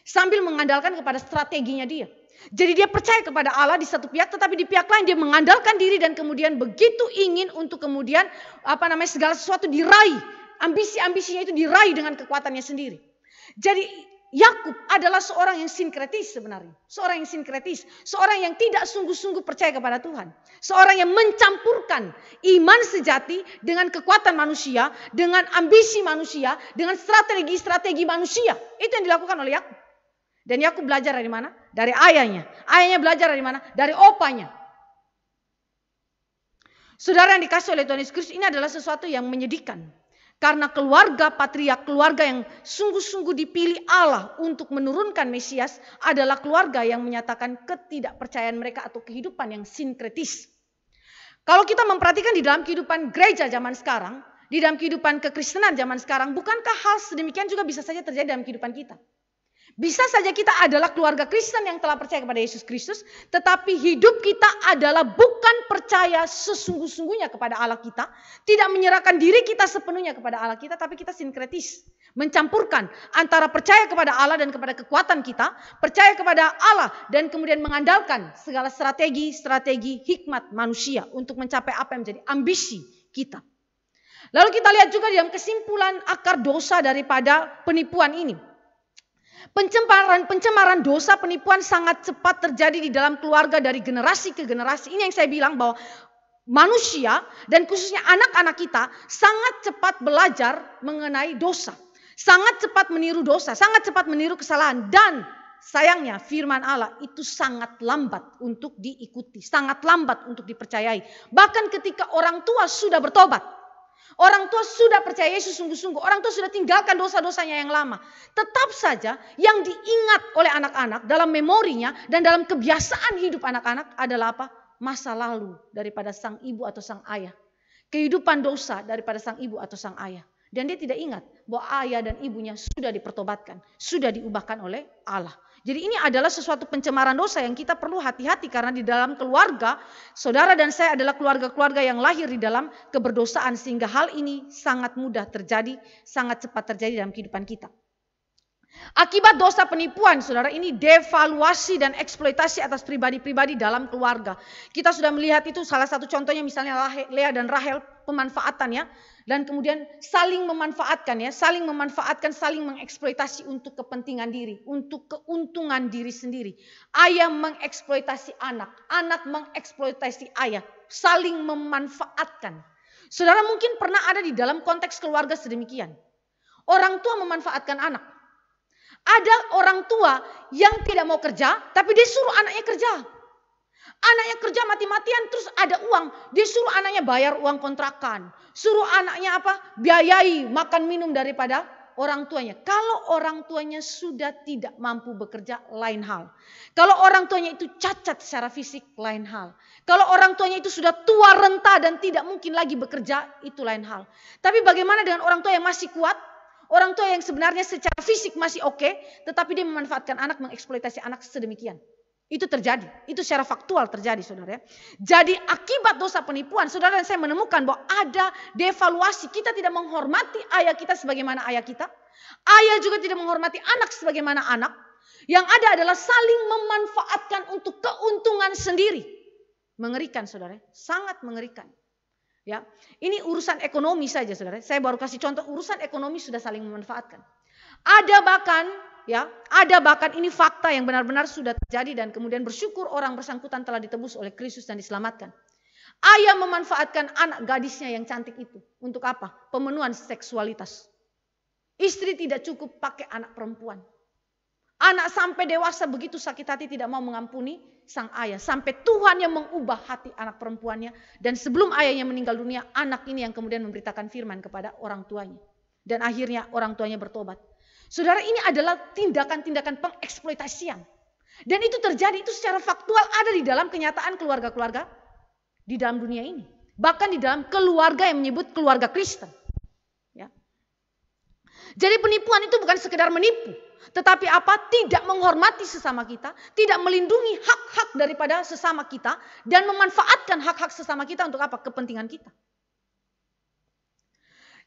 Sambil mengandalkan kepada strateginya dia. Jadi dia percaya kepada Allah di satu pihak, tetapi di pihak lain dia mengandalkan diri dan kemudian begitu ingin untuk kemudian apa namanya segala sesuatu diraih ambisi-ambisinya itu diraih dengan kekuatannya sendiri. Jadi Yakub adalah seorang yang sinkretis sebenarnya. Seorang yang sinkretis, seorang yang tidak sungguh-sungguh percaya kepada Tuhan. Seorang yang mencampurkan iman sejati dengan kekuatan manusia, dengan ambisi manusia, dengan strategi-strategi manusia. Itu yang dilakukan oleh Yakub. Dan Yakub belajar dari mana? Dari ayahnya. Ayahnya belajar dari mana? Dari opanya. Saudara yang dikasih oleh Tuhan Yesus Kristus ini adalah sesuatu yang menyedihkan. Karena keluarga patriak, keluarga yang sungguh-sungguh dipilih Allah untuk menurunkan Mesias adalah keluarga yang menyatakan ketidakpercayaan mereka atau kehidupan yang sinkretis. Kalau kita memperhatikan di dalam kehidupan gereja zaman sekarang, di dalam kehidupan kekristenan zaman sekarang, bukankah hal sedemikian juga bisa saja terjadi dalam kehidupan kita? Bisa saja kita adalah keluarga Kristen yang telah percaya kepada Yesus Kristus, tetapi hidup kita adalah bukan percaya sesungguh-sungguhnya kepada Allah kita, tidak menyerahkan diri kita sepenuhnya kepada Allah kita, tapi kita sinkretis, mencampurkan antara percaya kepada Allah dan kepada kekuatan kita, percaya kepada Allah dan kemudian mengandalkan segala strategi-strategi hikmat manusia untuk mencapai apa yang menjadi ambisi kita. Lalu kita lihat juga dalam kesimpulan akar dosa daripada penipuan ini. Pencemaran, pencemaran dosa, penipuan sangat cepat terjadi di dalam keluarga dari generasi ke generasi. Ini yang saya bilang bahwa manusia dan khususnya anak-anak kita sangat cepat belajar mengenai dosa. Sangat cepat meniru dosa, sangat cepat meniru kesalahan dan sayangnya firman Allah itu sangat lambat untuk diikuti, sangat lambat untuk dipercayai. Bahkan ketika orang tua sudah bertobat, Orang tua sudah percaya Yesus sungguh-sungguh. Orang tua sudah tinggalkan dosa-dosanya yang lama. Tetap saja yang diingat oleh anak-anak dalam memorinya dan dalam kebiasaan hidup anak-anak adalah apa? Masa lalu daripada sang ibu atau sang ayah. Kehidupan dosa daripada sang ibu atau sang ayah. Dan dia tidak ingat bahwa ayah dan ibunya sudah dipertobatkan. Sudah diubahkan oleh Allah. Jadi ini adalah sesuatu pencemaran dosa yang kita perlu hati-hati karena di dalam keluarga, saudara dan saya adalah keluarga-keluarga yang lahir di dalam keberdosaan sehingga hal ini sangat mudah terjadi, sangat cepat terjadi dalam kehidupan kita. Akibat dosa penipuan, saudara ini devaluasi dan eksploitasi atas pribadi-pribadi dalam keluarga. Kita sudah melihat itu salah satu contohnya misalnya Lea dan Rahel pemanfaatan ya. Dan kemudian saling memanfaatkan ya, saling memanfaatkan, saling mengeksploitasi untuk kepentingan diri, untuk keuntungan diri sendiri. Ayah mengeksploitasi anak, anak mengeksploitasi ayah, saling memanfaatkan. Saudara mungkin pernah ada di dalam konteks keluarga sedemikian. Orang tua memanfaatkan anak. Ada orang tua yang tidak mau kerja, tapi disuruh anaknya kerja. Anaknya kerja mati-matian terus ada uang. disuruh anaknya bayar uang kontrakan. Suruh anaknya apa? Biayai makan minum daripada orang tuanya. Kalau orang tuanya sudah tidak mampu bekerja, lain hal. Kalau orang tuanya itu cacat secara fisik, lain hal. Kalau orang tuanya itu sudah tua renta dan tidak mungkin lagi bekerja, itu lain hal. Tapi bagaimana dengan orang tua yang masih kuat? Orang tua yang sebenarnya secara fisik masih oke, okay, tetapi dia memanfaatkan anak, mengeksploitasi anak sedemikian. Itu terjadi, itu secara faktual terjadi saudara. Ya. Jadi akibat dosa penipuan, saudara saya menemukan bahwa ada devaluasi. Kita tidak menghormati ayah kita sebagaimana ayah kita. Ayah juga tidak menghormati anak sebagaimana anak. Yang ada adalah saling memanfaatkan untuk keuntungan sendiri. Mengerikan saudara, ya. sangat mengerikan. Ya, ini urusan ekonomi saja saudara. Saya baru kasih contoh urusan ekonomi sudah saling memanfaatkan. Ada bahkan ya ada bahkan ini fakta yang benar-benar sudah terjadi dan kemudian bersyukur orang bersangkutan telah ditebus oleh Kristus dan diselamatkan. Ayah memanfaatkan anak gadisnya yang cantik itu untuk apa? Pemenuhan seksualitas. Istri tidak cukup pakai anak perempuan. Anak sampai dewasa begitu sakit hati tidak mau mengampuni sang ayah. Sampai Tuhan yang mengubah hati anak perempuannya. Dan sebelum ayahnya meninggal dunia, anak ini yang kemudian memberitakan firman kepada orang tuanya. Dan akhirnya orang tuanya bertobat. Saudara ini adalah tindakan-tindakan pengeksploitasian. Dan itu terjadi, itu secara faktual ada di dalam kenyataan keluarga-keluarga di dalam dunia ini. Bahkan di dalam keluarga yang menyebut keluarga Kristen. Ya. Jadi penipuan itu bukan sekedar menipu. Tetapi apa? Tidak menghormati sesama kita, tidak melindungi hak-hak daripada sesama kita, dan memanfaatkan hak-hak sesama kita untuk apa? Kepentingan kita.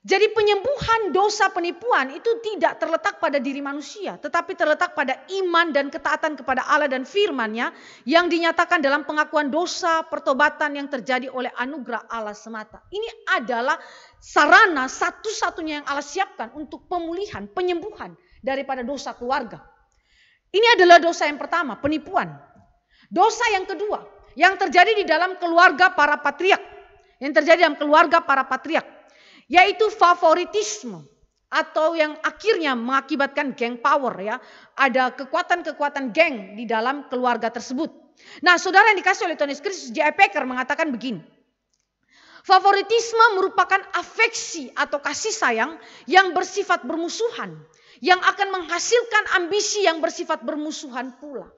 Jadi penyembuhan dosa penipuan itu tidak terletak pada diri manusia, tetapi terletak pada iman dan ketaatan kepada Allah dan firman-Nya yang dinyatakan dalam pengakuan dosa pertobatan yang terjadi oleh anugerah Allah semata. Ini adalah sarana satu-satunya yang Allah siapkan untuk pemulihan, penyembuhan daripada dosa keluarga. Ini adalah dosa yang pertama, penipuan. Dosa yang kedua, yang terjadi di dalam keluarga para patriak. Yang terjadi dalam keluarga para patriak yaitu favoritisme atau yang akhirnya mengakibatkan geng power ya. Ada kekuatan-kekuatan geng di dalam keluarga tersebut. Nah saudara yang dikasih oleh Tony Yesus Kristus, J.I. Packer mengatakan begini. Favoritisme merupakan afeksi atau kasih sayang yang bersifat bermusuhan. Yang akan menghasilkan ambisi yang bersifat bermusuhan pula.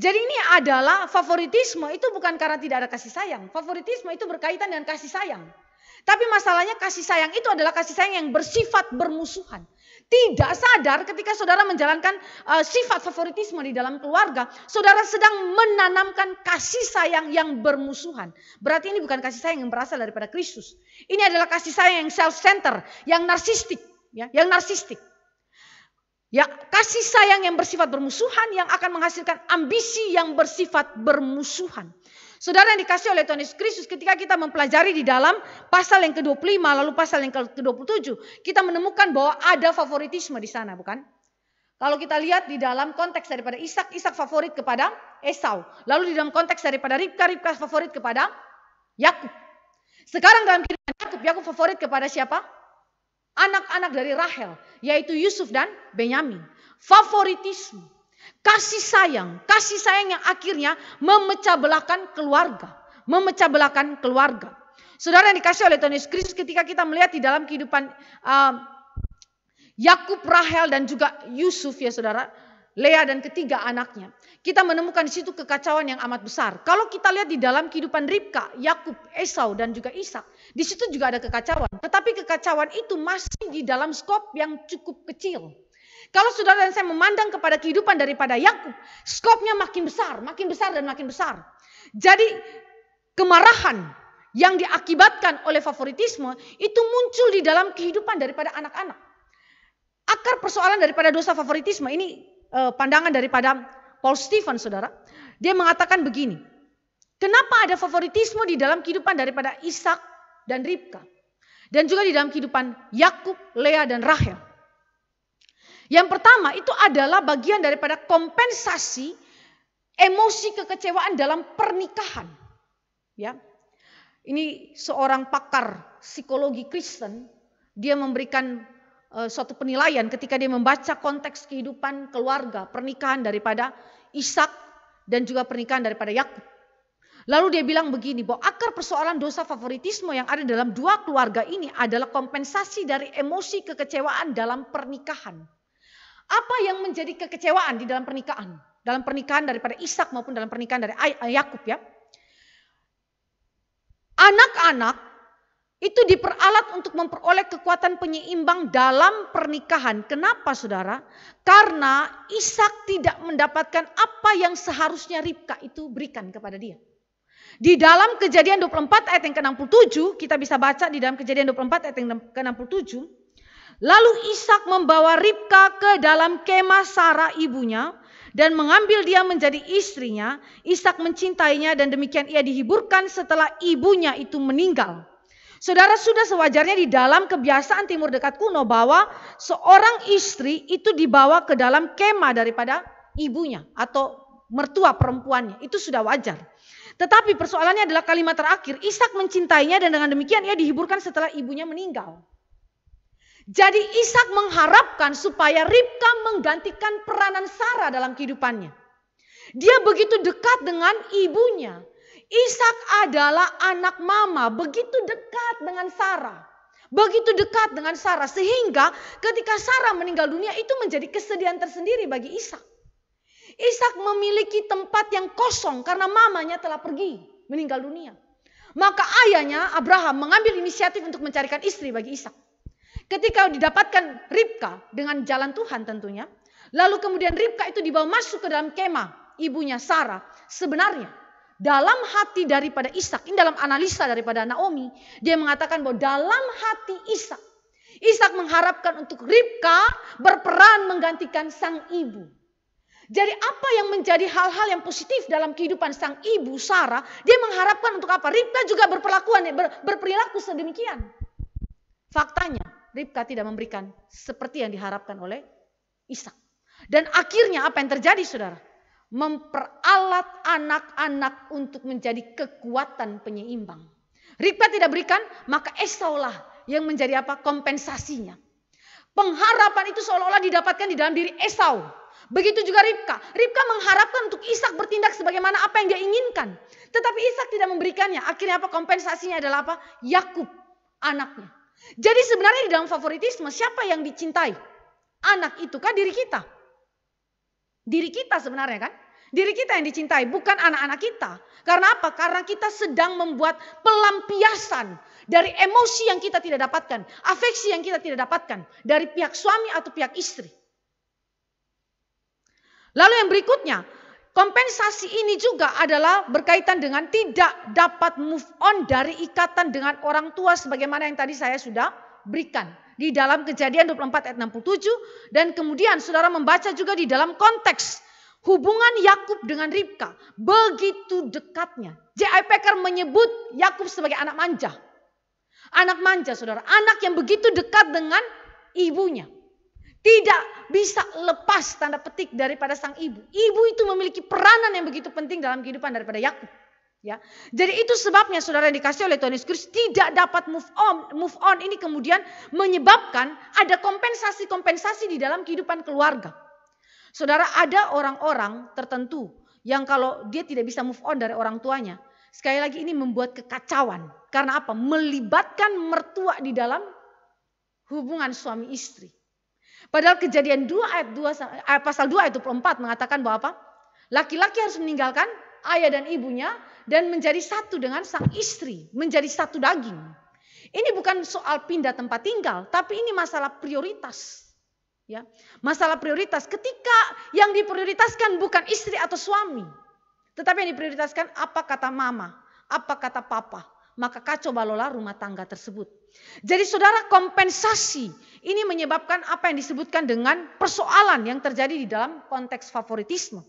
Jadi ini adalah favoritisme itu bukan karena tidak ada kasih sayang. Favoritisme itu berkaitan dengan kasih sayang. Tapi masalahnya kasih sayang itu adalah kasih sayang yang bersifat bermusuhan. Tidak sadar ketika saudara menjalankan uh, sifat favoritisme di dalam keluarga, saudara sedang menanamkan kasih sayang yang bermusuhan. Berarti ini bukan kasih sayang yang berasal daripada Kristus. Ini adalah kasih sayang yang self-center, yang narsistik, ya, yang narsistik. Ya, kasih sayang yang bersifat bermusuhan yang akan menghasilkan ambisi yang bersifat bermusuhan. Saudara yang dikasih oleh Tuhan Yesus Kristus ketika kita mempelajari di dalam pasal yang ke-25 lalu pasal yang ke-27, kita menemukan bahwa ada favoritisme di sana, bukan? Kalau kita lihat di dalam konteks daripada Ishak, Ishak favorit kepada Esau. Lalu di dalam konteks daripada Ribka, Ribka favorit kepada Yakub. Sekarang dalam kehidupan Yakub, Yakub favorit kepada siapa? Anak-anak dari Rahel, yaitu Yusuf dan Benyamin. Favoritisme. Kasih sayang, kasih sayang yang akhirnya memecah belahkan keluarga. Memecah belahkan keluarga. Saudara yang dikasih oleh Tuhan Yesus Kristus ketika kita melihat di dalam kehidupan uh, Yakub, Rahel dan juga Yusuf ya saudara. Lea dan ketiga anaknya. Kita menemukan di situ kekacauan yang amat besar. Kalau kita lihat di dalam kehidupan Ribka, Yakub, Esau dan juga Ishak, di situ juga ada kekacauan. Tetapi kekacauan itu masih di dalam skop yang cukup kecil. Kalau saudara dan saya memandang kepada kehidupan daripada Yakub, skopnya makin besar, makin besar dan makin besar. Jadi kemarahan yang diakibatkan oleh favoritisme itu muncul di dalam kehidupan daripada anak-anak. Akar persoalan daripada dosa favoritisme ini eh, pandangan daripada Paul Stephen saudara. Dia mengatakan begini, kenapa ada favoritisme di dalam kehidupan daripada Ishak dan Ribka? Dan juga di dalam kehidupan Yakub, Leah dan Rahel. Yang pertama itu adalah bagian daripada kompensasi emosi kekecewaan dalam pernikahan. Ya. Ini seorang pakar psikologi Kristen, dia memberikan uh, suatu penilaian ketika dia membaca konteks kehidupan keluarga, pernikahan daripada Ishak dan juga pernikahan daripada Yakub. Lalu dia bilang begini, bahwa akar persoalan dosa favoritisme yang ada dalam dua keluarga ini adalah kompensasi dari emosi kekecewaan dalam pernikahan. Apa yang menjadi kekecewaan di dalam pernikahan? Dalam pernikahan daripada Ishak maupun dalam pernikahan dari Yakub ya. Anak-anak itu diperalat untuk memperoleh kekuatan penyeimbang dalam pernikahan. Kenapa saudara? Karena Ishak tidak mendapatkan apa yang seharusnya Ribka itu berikan kepada dia. Di dalam kejadian 24 ayat yang ke-67, kita bisa baca di dalam kejadian 24 ayat yang ke-67, Lalu Ishak membawa Ribka ke dalam kemah Sarah ibunya dan mengambil dia menjadi istrinya. Ishak mencintainya dan demikian ia dihiburkan setelah ibunya itu meninggal. Saudara sudah sewajarnya di dalam kebiasaan timur dekat kuno bahwa seorang istri itu dibawa ke dalam kemah daripada ibunya atau mertua perempuannya. Itu sudah wajar. Tetapi persoalannya adalah kalimat terakhir, Ishak mencintainya dan dengan demikian ia dihiburkan setelah ibunya meninggal. Jadi Ishak mengharapkan supaya Ribka menggantikan peranan Sarah dalam kehidupannya. Dia begitu dekat dengan ibunya. Ishak adalah anak mama, begitu dekat dengan Sarah. Begitu dekat dengan Sarah sehingga ketika Sarah meninggal dunia itu menjadi kesedihan tersendiri bagi Ishak. Ishak memiliki tempat yang kosong karena mamanya telah pergi, meninggal dunia. Maka ayahnya Abraham mengambil inisiatif untuk mencarikan istri bagi Ishak. Ketika didapatkan Ribka dengan jalan Tuhan tentunya. Lalu kemudian Ribka itu dibawa masuk ke dalam kemah ibunya Sarah. Sebenarnya dalam hati daripada Ishak, ini dalam analisa daripada Naomi, dia mengatakan bahwa dalam hati Ishak, Ishak mengharapkan untuk Ribka berperan menggantikan sang ibu. Jadi apa yang menjadi hal-hal yang positif dalam kehidupan sang ibu Sarah, dia mengharapkan untuk apa? Ribka juga berperlakuan, berperilaku sedemikian. Faktanya, Ribka tidak memberikan seperti yang diharapkan oleh Ishak. Dan akhirnya apa yang terjadi saudara? Memperalat anak-anak untuk menjadi kekuatan penyeimbang. Ribka tidak berikan, maka Esau lah yang menjadi apa? Kompensasinya. Pengharapan itu seolah-olah didapatkan di dalam diri Esau. Begitu juga Ribka. Ribka mengharapkan untuk Ishak bertindak sebagaimana apa yang dia inginkan. Tetapi Ishak tidak memberikannya. Akhirnya apa kompensasinya adalah apa? Yakub anaknya. Jadi sebenarnya di dalam favoritisme siapa yang dicintai? Anak itu kan diri kita. Diri kita sebenarnya kan? Diri kita yang dicintai, bukan anak-anak kita. Karena apa? Karena kita sedang membuat pelampiasan dari emosi yang kita tidak dapatkan, afeksi yang kita tidak dapatkan dari pihak suami atau pihak istri. Lalu yang berikutnya, Kompensasi ini juga adalah berkaitan dengan tidak dapat move on dari ikatan dengan orang tua sebagaimana yang tadi saya sudah berikan. Di dalam kejadian 24 ayat 67 dan kemudian saudara membaca juga di dalam konteks hubungan Yakub dengan Ribka begitu dekatnya. J.I. Packer menyebut Yakub sebagai anak manja. Anak manja saudara, anak yang begitu dekat dengan ibunya tidak bisa lepas tanda petik daripada sang ibu. Ibu itu memiliki peranan yang begitu penting dalam kehidupan daripada Yakub. Ya. Jadi itu sebabnya saudara yang dikasih oleh Tuhan Yesus Kristus tidak dapat move on. Move on ini kemudian menyebabkan ada kompensasi-kompensasi di dalam kehidupan keluarga. Saudara ada orang-orang tertentu yang kalau dia tidak bisa move on dari orang tuanya. Sekali lagi ini membuat kekacauan. Karena apa? Melibatkan mertua di dalam hubungan suami istri. Padahal kejadian 2 ayat 2 eh, pasal 2 ayat 24 mengatakan bahwa apa? Laki-laki harus meninggalkan ayah dan ibunya dan menjadi satu dengan sang istri, menjadi satu daging. Ini bukan soal pindah tempat tinggal, tapi ini masalah prioritas. Ya, masalah prioritas ketika yang diprioritaskan bukan istri atau suami, tetapi yang diprioritaskan apa kata mama, apa kata papa, maka kacau balola rumah tangga tersebut. Jadi saudara kompensasi ini menyebabkan apa yang disebutkan dengan persoalan yang terjadi di dalam konteks favoritisme.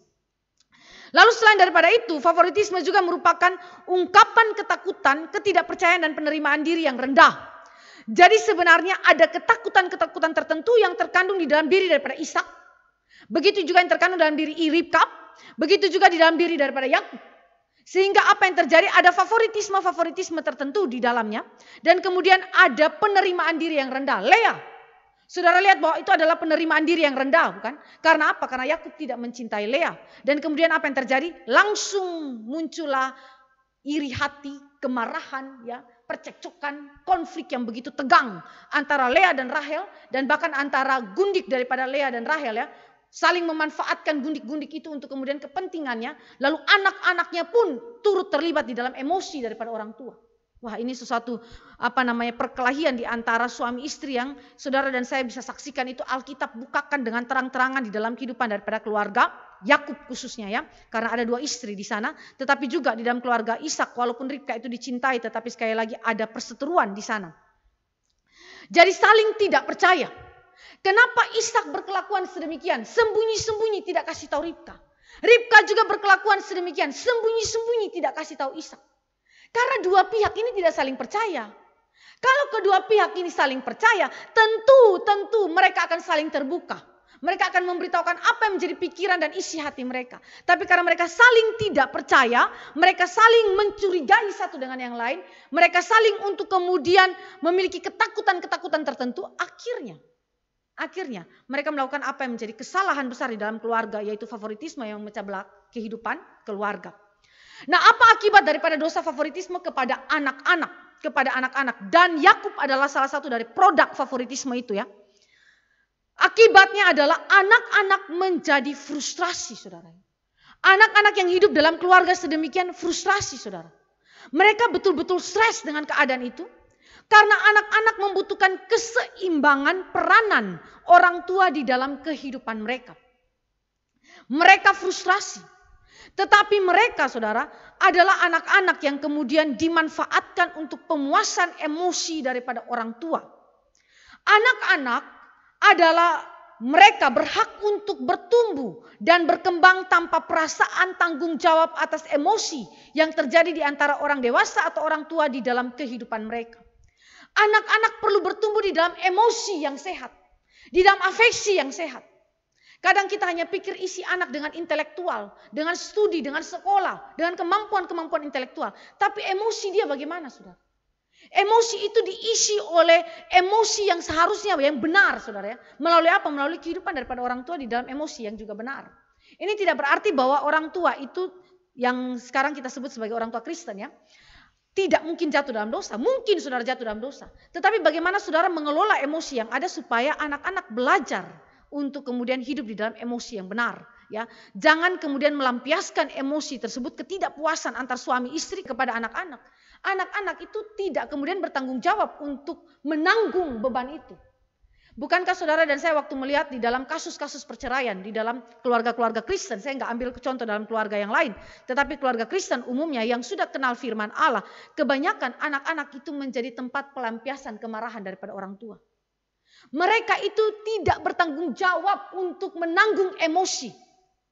Lalu selain daripada itu, favoritisme juga merupakan ungkapan ketakutan, ketidakpercayaan dan penerimaan diri yang rendah. Jadi sebenarnya ada ketakutan-ketakutan tertentu yang terkandung di dalam diri daripada Ishak. Begitu juga yang terkandung dalam diri Iribka, Begitu juga di dalam diri daripada Yakub. Sehingga apa yang terjadi ada favoritisme-favoritisme tertentu di dalamnya. Dan kemudian ada penerimaan diri yang rendah. Leah Saudara lihat bahwa itu adalah penerimaan diri yang rendah, bukan? Karena apa? Karena Yakub tidak mencintai Leah, Dan kemudian apa yang terjadi? Langsung muncullah iri hati, kemarahan, ya, percekcokan, konflik yang begitu tegang antara Leah dan Rahel dan bahkan antara gundik daripada Leah dan Rahel ya, saling memanfaatkan gundik-gundik itu untuk kemudian kepentingannya, lalu anak-anaknya pun turut terlibat di dalam emosi daripada orang tua. Wah ini sesuatu apa namanya perkelahian di antara suami istri yang saudara dan saya bisa saksikan itu Alkitab bukakan dengan terang-terangan di dalam kehidupan daripada keluarga Yakub khususnya ya karena ada dua istri di sana tetapi juga di dalam keluarga Ishak walaupun Ribka itu dicintai tetapi sekali lagi ada perseteruan di sana. Jadi saling tidak percaya. Kenapa Ishak berkelakuan sedemikian? Sembunyi-sembunyi tidak kasih tahu Ribka. Ribka juga berkelakuan sedemikian, sembunyi-sembunyi tidak kasih tahu Ishak. Karena dua pihak ini tidak saling percaya. Kalau kedua pihak ini saling percaya, tentu tentu mereka akan saling terbuka. Mereka akan memberitahukan apa yang menjadi pikiran dan isi hati mereka. Tapi karena mereka saling tidak percaya, mereka saling mencurigai satu dengan yang lain, mereka saling untuk kemudian memiliki ketakutan-ketakutan tertentu, akhirnya akhirnya mereka melakukan apa yang menjadi kesalahan besar di dalam keluarga yaitu favoritisme yang memecah belah kehidupan keluarga. Nah, apa akibat daripada dosa favoritisme kepada anak-anak, kepada anak-anak? Dan Yakub adalah salah satu dari produk favoritisme itu ya. Akibatnya adalah anak-anak menjadi frustrasi, Saudara. Anak-anak yang hidup dalam keluarga sedemikian frustrasi, Saudara. Mereka betul-betul stres dengan keadaan itu. Karena anak-anak membutuhkan keseimbangan peranan orang tua di dalam kehidupan mereka. Mereka frustrasi tetapi mereka saudara adalah anak-anak yang kemudian dimanfaatkan untuk pemuasan emosi daripada orang tua. Anak-anak adalah mereka berhak untuk bertumbuh dan berkembang tanpa perasaan tanggung jawab atas emosi yang terjadi di antara orang dewasa atau orang tua di dalam kehidupan mereka. Anak-anak perlu bertumbuh di dalam emosi yang sehat, di dalam afeksi yang sehat. Kadang kita hanya pikir isi anak dengan intelektual, dengan studi, dengan sekolah, dengan kemampuan-kemampuan intelektual. Tapi emosi dia bagaimana, saudara? Emosi itu diisi oleh emosi yang seharusnya, yang benar, saudara ya. Melalui apa? Melalui kehidupan daripada orang tua di dalam emosi yang juga benar. Ini tidak berarti bahwa orang tua itu yang sekarang kita sebut sebagai orang tua Kristen ya tidak mungkin jatuh dalam dosa. Mungkin saudara jatuh dalam dosa. Tetapi bagaimana saudara mengelola emosi yang ada supaya anak-anak belajar untuk kemudian hidup di dalam emosi yang benar. Ya, jangan kemudian melampiaskan emosi tersebut ketidakpuasan antar suami istri kepada anak-anak. Anak-anak itu tidak kemudian bertanggung jawab untuk menanggung beban itu. Bukankah saudara dan saya waktu melihat di dalam kasus-kasus perceraian di dalam keluarga-keluarga Kristen, saya nggak ambil contoh dalam keluarga yang lain, tetapi keluarga Kristen umumnya yang sudah kenal firman Allah, kebanyakan anak-anak itu menjadi tempat pelampiasan kemarahan daripada orang tua. Mereka itu tidak bertanggung jawab untuk menanggung emosi.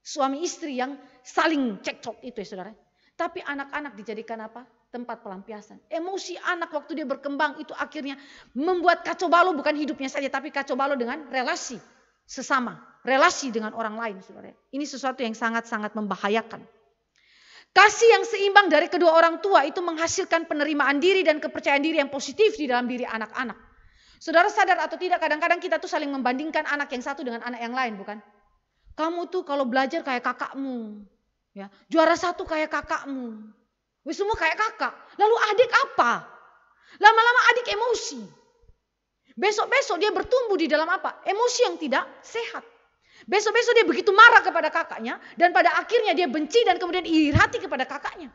Suami istri yang saling cekcok itu ya saudara. Tapi anak-anak dijadikan apa? Tempat pelampiasan. Emosi anak waktu dia berkembang itu akhirnya membuat kacau balau bukan hidupnya saja. Tapi kacau balau dengan relasi sesama. Relasi dengan orang lain saudara. Ini sesuatu yang sangat-sangat membahayakan. Kasih yang seimbang dari kedua orang tua itu menghasilkan penerimaan diri dan kepercayaan diri yang positif di dalam diri anak-anak. Saudara sadar atau tidak kadang-kadang kita tuh saling membandingkan anak yang satu dengan anak yang lain bukan? Kamu tuh kalau belajar kayak kakakmu. Ya, juara satu kayak kakakmu. Wih semua kayak kakak. Lalu adik apa? Lama-lama adik emosi. Besok-besok dia bertumbuh di dalam apa? Emosi yang tidak sehat. Besok-besok dia begitu marah kepada kakaknya dan pada akhirnya dia benci dan kemudian iri hati kepada kakaknya.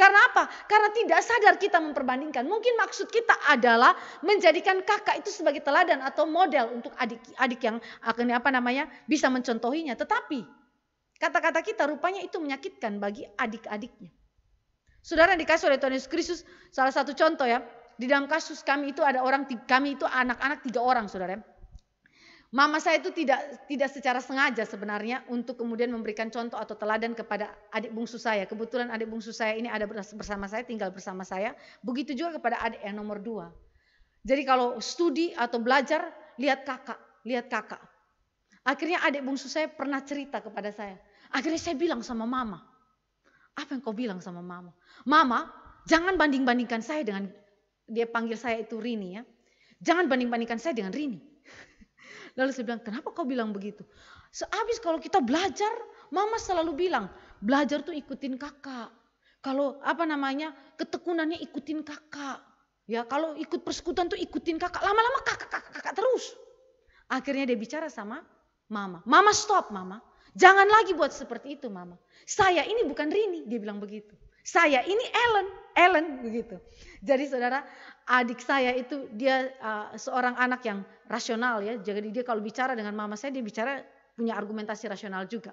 Karena apa? Karena tidak sadar kita memperbandingkan. Mungkin maksud kita adalah menjadikan kakak itu sebagai teladan atau model untuk adik-adik yang akan apa namanya bisa mencontohinya. Tetapi kata-kata kita rupanya itu menyakitkan bagi adik-adiknya. Saudara dikasih oleh Tuhan Yesus Kristus salah satu contoh ya. Di dalam kasus kami itu ada orang kami itu anak-anak tiga orang saudara. Ya. Mama saya itu tidak tidak secara sengaja sebenarnya untuk kemudian memberikan contoh atau teladan kepada adik bungsu saya. Kebetulan adik bungsu saya ini ada bersama saya, tinggal bersama saya. Begitu juga kepada adik yang nomor dua. Jadi kalau studi atau belajar, lihat kakak, lihat kakak. Akhirnya adik bungsu saya pernah cerita kepada saya. Akhirnya saya bilang sama mama. Apa yang kau bilang sama mama? Mama, jangan banding-bandingkan saya dengan, dia panggil saya itu Rini ya. Jangan banding-bandingkan saya dengan Rini. Lalu saya bilang, kenapa kau bilang begitu? Sehabis kalau kita belajar, mama selalu bilang, belajar tuh ikutin kakak. Kalau apa namanya, ketekunannya ikutin kakak. Ya kalau ikut persekutuan tuh ikutin kakak. Lama-lama kakak, kakak, kakak terus. Akhirnya dia bicara sama mama. Mama stop mama. Jangan lagi buat seperti itu mama. Saya ini bukan Rini. Dia bilang begitu. Saya ini Ellen, Ellen begitu. Jadi saudara, adik saya itu dia uh, seorang anak yang rasional ya. Jadi dia kalau bicara dengan mama saya dia bicara punya argumentasi rasional juga.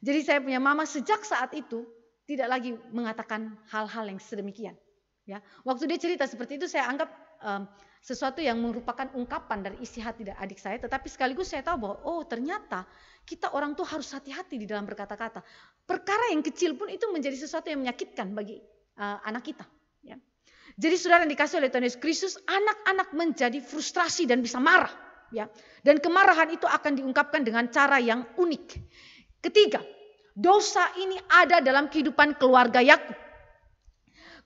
Jadi saya punya mama sejak saat itu tidak lagi mengatakan hal-hal yang sedemikian. Ya, waktu dia cerita seperti itu saya anggap um, sesuatu yang merupakan ungkapan dari isi hati dari adik saya, tetapi sekaligus saya tahu bahwa oh ternyata kita orang tuh harus hati-hati di dalam berkata-kata perkara yang kecil pun itu menjadi sesuatu yang menyakitkan bagi uh, anak kita. Ya. Jadi saudara yang dikasih oleh Tuhan Yesus Kristus, anak-anak menjadi frustrasi dan bisa marah. ya. Dan kemarahan itu akan diungkapkan dengan cara yang unik. Ketiga, dosa ini ada dalam kehidupan keluarga Yakub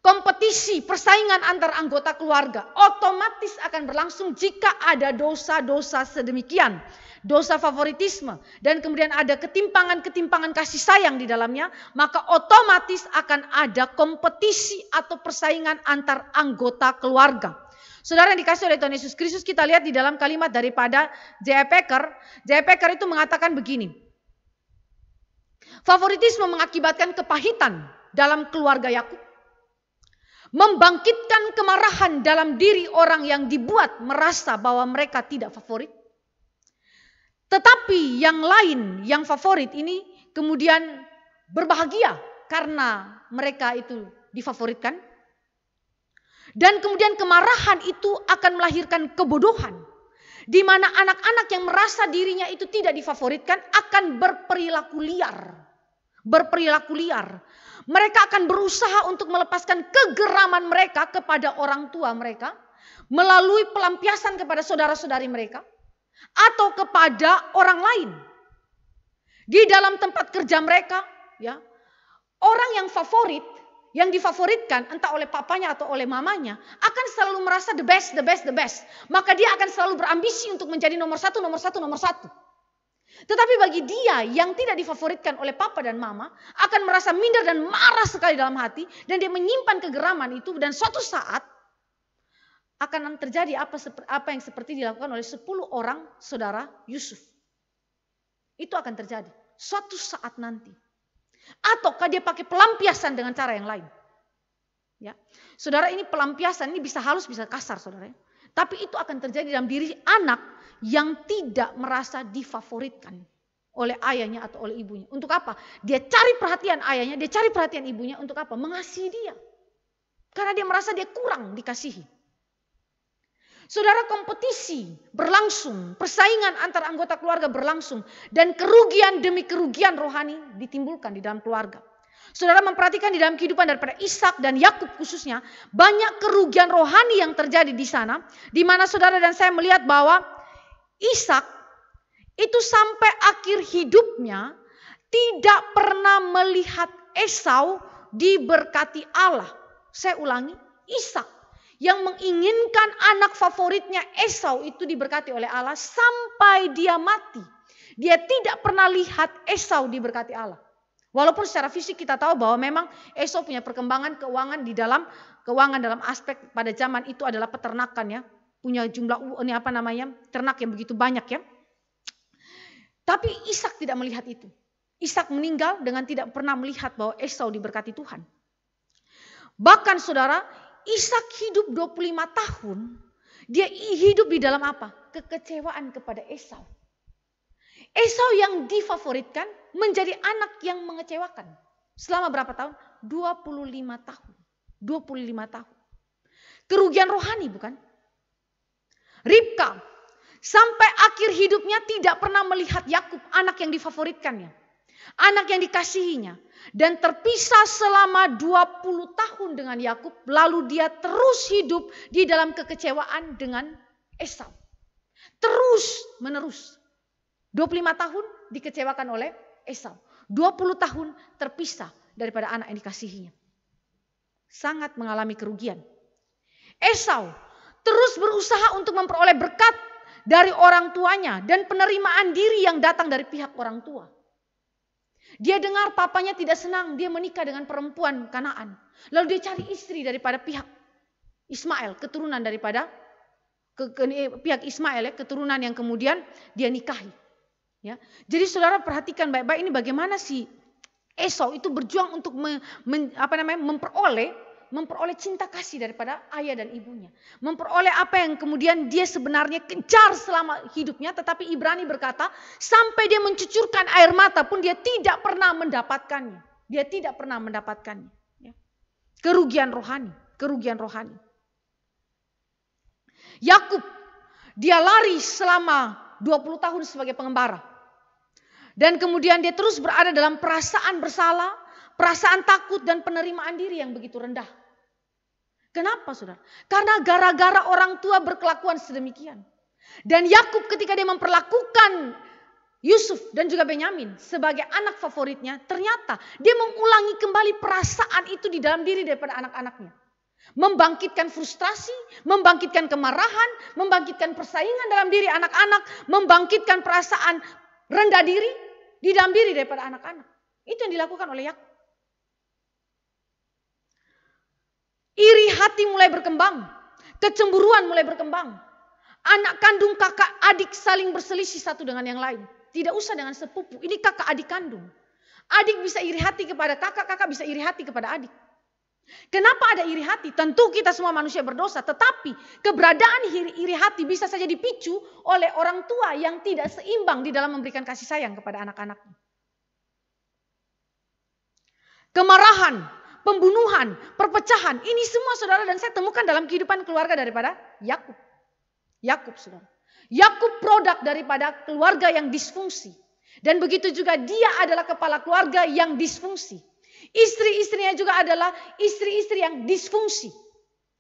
kompetisi, persaingan antar anggota keluarga otomatis akan berlangsung jika ada dosa-dosa sedemikian. Dosa favoritisme dan kemudian ada ketimpangan-ketimpangan kasih sayang di dalamnya, maka otomatis akan ada kompetisi atau persaingan antar anggota keluarga. Saudara yang dikasih oleh Tuhan Yesus Kristus, kita lihat di dalam kalimat daripada J.E. Packer. J.E. Packer itu mengatakan begini, favoritisme mengakibatkan kepahitan dalam keluarga Yakub membangkitkan kemarahan dalam diri orang yang dibuat merasa bahwa mereka tidak favorit. Tetapi yang lain yang favorit ini kemudian berbahagia karena mereka itu difavoritkan. Dan kemudian kemarahan itu akan melahirkan kebodohan. Di mana anak-anak yang merasa dirinya itu tidak difavoritkan akan berperilaku liar. Berperilaku liar mereka akan berusaha untuk melepaskan kegeraman mereka kepada orang tua mereka melalui pelampiasan kepada saudara-saudari mereka atau kepada orang lain. Di dalam tempat kerja mereka, ya. Orang yang favorit, yang difavoritkan entah oleh papanya atau oleh mamanya akan selalu merasa the best, the best, the best. Maka dia akan selalu berambisi untuk menjadi nomor satu, nomor satu, nomor satu. Tetapi bagi dia yang tidak difavoritkan oleh papa dan mama, akan merasa minder dan marah sekali dalam hati, dan dia menyimpan kegeraman itu, dan suatu saat akan terjadi apa, apa yang seperti dilakukan oleh 10 orang saudara Yusuf. Itu akan terjadi suatu saat nanti. Ataukah dia pakai pelampiasan dengan cara yang lain? Ya. Saudara ini pelampiasan ini bisa halus bisa kasar saudara. Ya. Tapi itu akan terjadi dalam diri anak yang tidak merasa difavoritkan oleh ayahnya atau oleh ibunya. Untuk apa? Dia cari perhatian ayahnya, dia cari perhatian ibunya untuk apa? Mengasihi dia. Karena dia merasa dia kurang dikasihi. Saudara kompetisi berlangsung, persaingan antar anggota keluarga berlangsung dan kerugian demi kerugian rohani ditimbulkan di dalam keluarga. Saudara memperhatikan di dalam kehidupan daripada Ishak dan Yakub khususnya, banyak kerugian rohani yang terjadi di sana di mana saudara dan saya melihat bahwa Ishak itu sampai akhir hidupnya tidak pernah melihat Esau diberkati Allah. Saya ulangi, Ishak yang menginginkan anak favoritnya Esau itu diberkati oleh Allah sampai dia mati. Dia tidak pernah lihat Esau diberkati Allah. Walaupun secara fisik kita tahu bahwa memang Esau punya perkembangan keuangan di dalam keuangan dalam aspek pada zaman itu adalah peternakan ya punya jumlah ini apa namanya ternak yang begitu banyak ya. Tapi Ishak tidak melihat itu. Ishak meninggal dengan tidak pernah melihat bahwa Esau diberkati Tuhan. Bahkan saudara, Ishak hidup 25 tahun, dia hidup di dalam apa? Kekecewaan kepada Esau. Esau yang difavoritkan menjadi anak yang mengecewakan. Selama berapa tahun? 25 tahun. 25 tahun. Kerugian rohani bukan? Ribka sampai akhir hidupnya tidak pernah melihat Yakub, anak yang difavoritkannya, anak yang dikasihinya dan terpisah selama 20 tahun dengan Yakub, lalu dia terus hidup di dalam kekecewaan dengan Esau. Terus menerus. 25 tahun dikecewakan oleh Esau. 20 tahun terpisah daripada anak yang dikasihinya. Sangat mengalami kerugian. Esau terus berusaha untuk memperoleh berkat dari orang tuanya dan penerimaan diri yang datang dari pihak orang tua. Dia dengar papanya tidak senang, dia menikah dengan perempuan Kanaan. Lalu dia cari istri daripada pihak Ismail, keturunan daripada ke, ke, eh, pihak Ismail ya, keturunan yang kemudian dia nikahi. Ya. Jadi saudara perhatikan baik-baik ini bagaimana si Esau itu berjuang untuk me, men, apa namanya, memperoleh memperoleh cinta kasih daripada ayah dan ibunya. Memperoleh apa yang kemudian dia sebenarnya kejar selama hidupnya. Tetapi Ibrani berkata, sampai dia mencucurkan air mata pun dia tidak pernah mendapatkannya. Dia tidak pernah mendapatkannya. Ya. Kerugian rohani, kerugian rohani. Yakub, dia lari selama 20 tahun sebagai pengembara. Dan kemudian dia terus berada dalam perasaan bersalah, perasaan takut dan penerimaan diri yang begitu rendah. Kenapa saudara? Karena gara-gara orang tua berkelakuan sedemikian. Dan Yakub ketika dia memperlakukan Yusuf dan juga Benyamin sebagai anak favoritnya, ternyata dia mengulangi kembali perasaan itu di dalam diri daripada anak-anaknya. Membangkitkan frustrasi, membangkitkan kemarahan, membangkitkan persaingan dalam diri anak-anak, membangkitkan perasaan rendah diri di dalam diri daripada anak-anak. Itu yang dilakukan oleh Yakub. Iri hati mulai berkembang. Kecemburuan mulai berkembang. Anak kandung kakak adik saling berselisih satu dengan yang lain. Tidak usah dengan sepupu. Ini kakak adik kandung. Adik bisa iri hati kepada kakak, kakak bisa iri hati kepada adik. Kenapa ada iri hati? Tentu kita semua manusia berdosa, tetapi keberadaan iri, iri hati bisa saja dipicu oleh orang tua yang tidak seimbang di dalam memberikan kasih sayang kepada anak-anaknya. Kemarahan pembunuhan, perpecahan. Ini semua saudara dan saya temukan dalam kehidupan keluarga daripada Yakub. Yakub saudara. Yakub produk daripada keluarga yang disfungsi. Dan begitu juga dia adalah kepala keluarga yang disfungsi. Istri-istrinya juga adalah istri-istri yang disfungsi.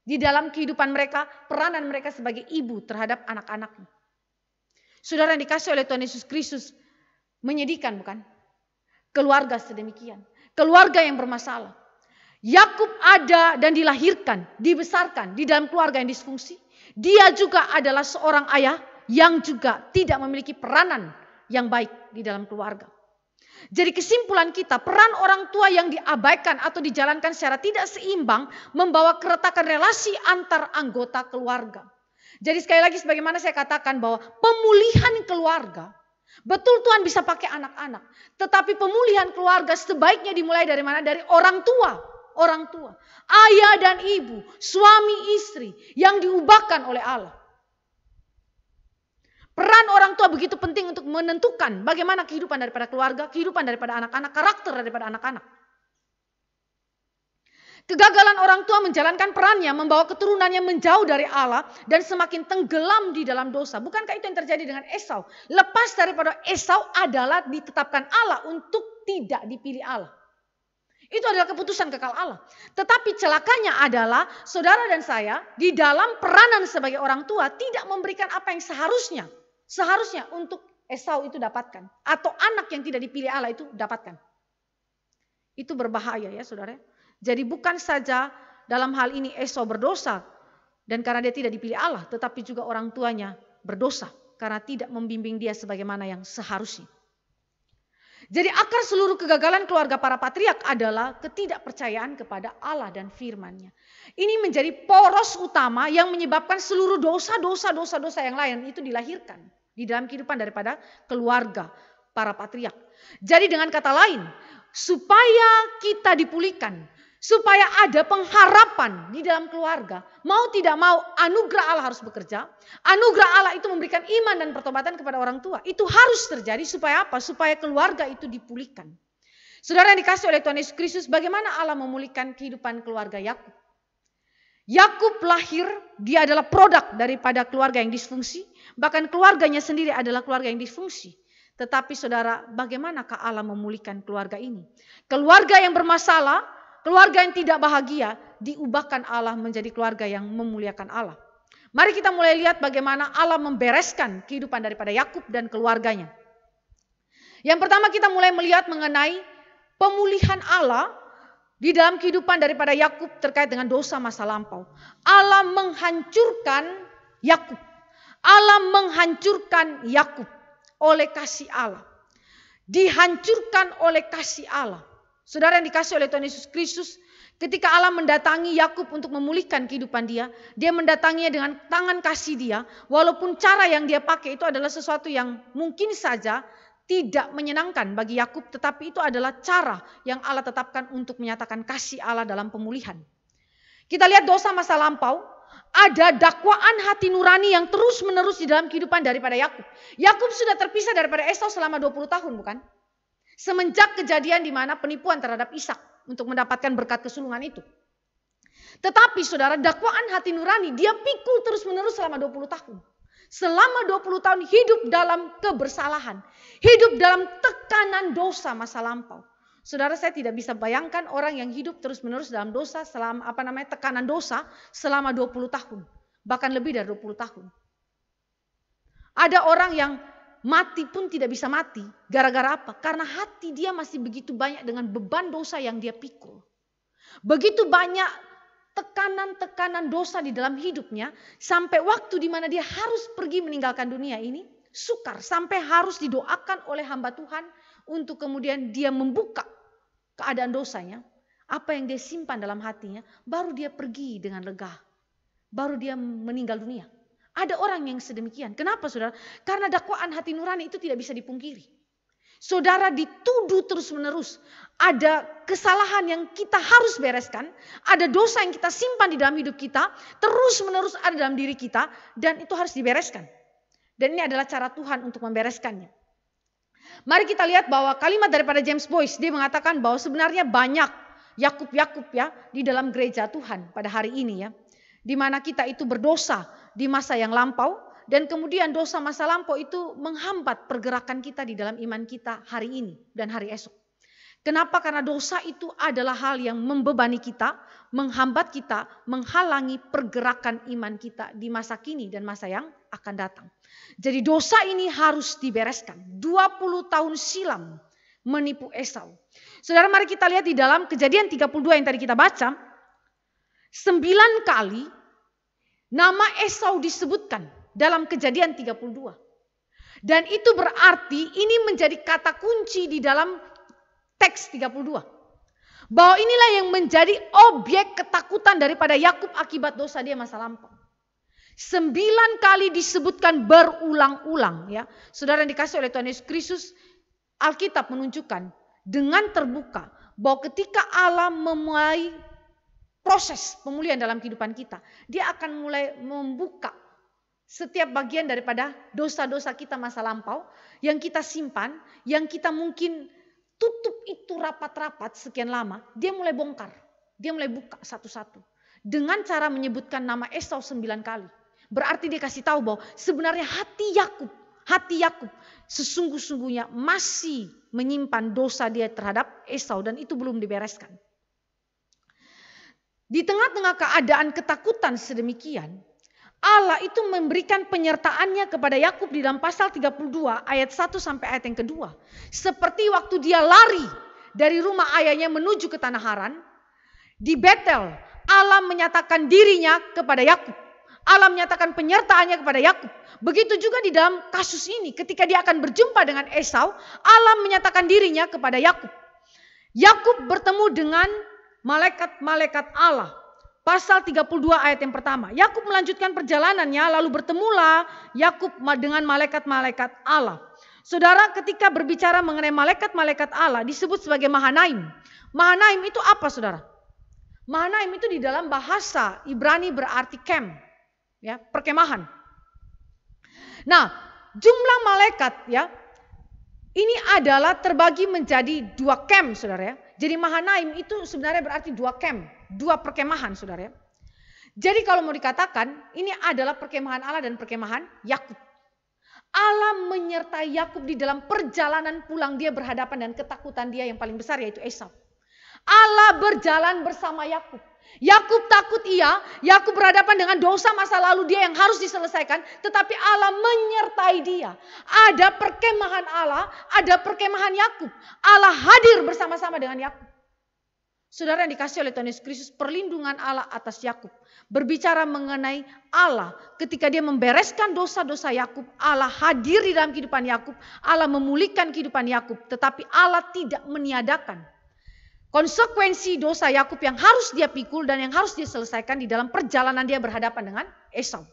Di dalam kehidupan mereka, peranan mereka sebagai ibu terhadap anak-anaknya. Saudara yang dikasih oleh Tuhan Yesus Kristus, menyedihkan bukan? Keluarga sedemikian. Keluarga yang bermasalah. Yakub ada dan dilahirkan, dibesarkan di dalam keluarga yang disfungsi. Dia juga adalah seorang ayah yang juga tidak memiliki peranan yang baik di dalam keluarga. Jadi kesimpulan kita, peran orang tua yang diabaikan atau dijalankan secara tidak seimbang membawa keretakan relasi antar anggota keluarga. Jadi sekali lagi sebagaimana saya katakan bahwa pemulihan keluarga Betul Tuhan bisa pakai anak-anak, tetapi pemulihan keluarga sebaiknya dimulai dari mana? Dari orang tua orang tua, ayah dan ibu, suami istri yang diubahkan oleh Allah. Peran orang tua begitu penting untuk menentukan bagaimana kehidupan daripada keluarga, kehidupan daripada anak-anak, karakter daripada anak-anak. Kegagalan orang tua menjalankan perannya membawa keturunannya menjauh dari Allah dan semakin tenggelam di dalam dosa. Bukankah itu yang terjadi dengan Esau? Lepas daripada Esau adalah ditetapkan Allah untuk tidak dipilih Allah. Itu adalah keputusan kekal Allah. Tetapi celakanya adalah saudara dan saya di dalam peranan sebagai orang tua tidak memberikan apa yang seharusnya. Seharusnya untuk Esau itu dapatkan. Atau anak yang tidak dipilih Allah itu dapatkan. Itu berbahaya ya saudara. Jadi bukan saja dalam hal ini Esau berdosa. Dan karena dia tidak dipilih Allah tetapi juga orang tuanya berdosa. Karena tidak membimbing dia sebagaimana yang seharusnya. Jadi akar seluruh kegagalan keluarga para patriak adalah ketidakpercayaan kepada Allah dan firman-Nya. Ini menjadi poros utama yang menyebabkan seluruh dosa-dosa dosa-dosa yang lain itu dilahirkan di dalam kehidupan daripada keluarga para patriak. Jadi dengan kata lain, supaya kita dipulihkan, supaya ada pengharapan di dalam keluarga. Mau tidak mau anugerah Allah harus bekerja. Anugerah Allah itu memberikan iman dan pertobatan kepada orang tua. Itu harus terjadi supaya apa? Supaya keluarga itu dipulihkan. Saudara yang dikasih oleh Tuhan Yesus Kristus, bagaimana Allah memulihkan kehidupan keluarga Yakub? Yakub lahir, dia adalah produk daripada keluarga yang disfungsi, bahkan keluarganya sendiri adalah keluarga yang disfungsi. Tetapi saudara, bagaimanakah Allah memulihkan keluarga ini? Keluarga yang bermasalah keluarga yang tidak bahagia diubahkan Allah menjadi keluarga yang memuliakan Allah. Mari kita mulai lihat bagaimana Allah membereskan kehidupan daripada Yakub dan keluarganya. Yang pertama kita mulai melihat mengenai pemulihan Allah di dalam kehidupan daripada Yakub terkait dengan dosa masa lampau. Allah menghancurkan Yakub. Allah menghancurkan Yakub oleh kasih Allah. Dihancurkan oleh kasih Allah. Saudara yang dikasih oleh Tuhan Yesus Kristus, ketika Allah mendatangi Yakub untuk memulihkan kehidupan dia, dia mendatanginya dengan tangan kasih dia, walaupun cara yang dia pakai itu adalah sesuatu yang mungkin saja tidak menyenangkan bagi Yakub, tetapi itu adalah cara yang Allah tetapkan untuk menyatakan kasih Allah dalam pemulihan. Kita lihat dosa masa lampau, ada dakwaan hati nurani yang terus-menerus di dalam kehidupan daripada Yakub. Yakub sudah terpisah daripada Esau selama 20 tahun, bukan? Semenjak kejadian di mana penipuan terhadap Ishak untuk mendapatkan berkat kesulungan itu. Tetapi saudara dakwaan hati nurani dia pikul terus menerus selama 20 tahun. Selama 20 tahun hidup dalam kebersalahan. Hidup dalam tekanan dosa masa lampau. Saudara saya tidak bisa bayangkan orang yang hidup terus menerus dalam dosa selama apa namanya tekanan dosa selama 20 tahun. Bahkan lebih dari 20 tahun. Ada orang yang mati pun tidak bisa mati. Gara-gara apa? Karena hati dia masih begitu banyak dengan beban dosa yang dia pikul. Begitu banyak tekanan-tekanan dosa di dalam hidupnya sampai waktu di mana dia harus pergi meninggalkan dunia ini sukar sampai harus didoakan oleh hamba Tuhan untuk kemudian dia membuka keadaan dosanya, apa yang dia simpan dalam hatinya, baru dia pergi dengan lega. Baru dia meninggal dunia. Ada orang yang sedemikian. Kenapa saudara? Karena dakwaan hati nurani itu tidak bisa dipungkiri. Saudara dituduh terus-menerus. Ada kesalahan yang kita harus bereskan. Ada dosa yang kita simpan di dalam hidup kita. Terus-menerus ada dalam diri kita. Dan itu harus dibereskan. Dan ini adalah cara Tuhan untuk membereskannya. Mari kita lihat bahwa kalimat daripada James Boyce. Dia mengatakan bahwa sebenarnya banyak Yakub-Yakub ya. Di dalam gereja Tuhan pada hari ini ya. Di mana kita itu berdosa di masa yang lampau dan kemudian dosa masa lampau itu menghambat pergerakan kita di dalam iman kita hari ini dan hari esok. Kenapa? Karena dosa itu adalah hal yang membebani kita, menghambat kita, menghalangi pergerakan iman kita di masa kini dan masa yang akan datang. Jadi dosa ini harus dibereskan. 20 tahun silam menipu Esau. Saudara mari kita lihat di dalam kejadian 32 yang tadi kita baca. Sembilan kali Nama Esau disebutkan dalam kejadian 32. Dan itu berarti ini menjadi kata kunci di dalam teks 32. Bahwa inilah yang menjadi objek ketakutan daripada Yakub akibat dosa dia masa lampau. Sembilan kali disebutkan berulang-ulang ya. Saudara yang dikasih oleh Tuhan Yesus Kristus, Alkitab menunjukkan dengan terbuka bahwa ketika Allah memulai proses pemulihan dalam kehidupan kita. Dia akan mulai membuka setiap bagian daripada dosa-dosa kita masa lampau yang kita simpan, yang kita mungkin tutup itu rapat-rapat sekian lama, dia mulai bongkar, dia mulai buka satu-satu. Dengan cara menyebutkan nama Esau sembilan kali. Berarti dia kasih tahu bahwa sebenarnya hati Yakub, hati Yakub sesungguh-sungguhnya masih menyimpan dosa dia terhadap Esau dan itu belum dibereskan. Di tengah-tengah keadaan ketakutan sedemikian, Allah itu memberikan penyertaannya kepada Yakub di dalam pasal 32 ayat 1 sampai ayat yang kedua. Seperti waktu dia lari dari rumah ayahnya menuju ke tanah Haran, di Betel Allah menyatakan dirinya kepada Yakub. Allah menyatakan penyertaannya kepada Yakub. Begitu juga di dalam kasus ini ketika dia akan berjumpa dengan Esau, Allah menyatakan dirinya kepada Yakub. Yakub bertemu dengan malaikat-malaikat Allah. Pasal 32 ayat yang pertama. Yakub melanjutkan perjalanannya lalu bertemulah Yakub dengan malaikat-malaikat Allah. Saudara ketika berbicara mengenai malaikat-malaikat Allah disebut sebagai Mahanaim. Mahanaim itu apa saudara? Mahanaim itu di dalam bahasa Ibrani berarti kem, Ya, perkemahan. Nah, jumlah malaikat ya ini adalah terbagi menjadi dua kem, saudara ya. Jadi Mahanaim itu sebenarnya berarti dua kem, dua perkemahan saudara ya. Jadi kalau mau dikatakan ini adalah perkemahan Allah dan perkemahan Yakub. Allah menyertai Yakub di dalam perjalanan pulang dia berhadapan dan ketakutan dia yang paling besar yaitu Esau. Allah berjalan bersama Yakub. Yakub takut Ia. Yakub berhadapan dengan dosa masa lalu dia yang harus diselesaikan, tetapi Allah menyertai dia. Ada perkemahan Allah, ada perkemahan Yakub. Allah hadir bersama-sama dengan Yakub. Saudara yang dikasih oleh Tuhan Yesus Kristus, perlindungan Allah atas Yakub. Berbicara mengenai Allah, ketika dia membereskan dosa-dosa Yakub, Allah hadir di dalam kehidupan Yakub, Allah memulihkan kehidupan Yakub, tetapi Allah tidak meniadakan konsekuensi dosa Yakub yang harus dia pikul dan yang harus dia selesaikan di dalam perjalanan dia berhadapan dengan Esau.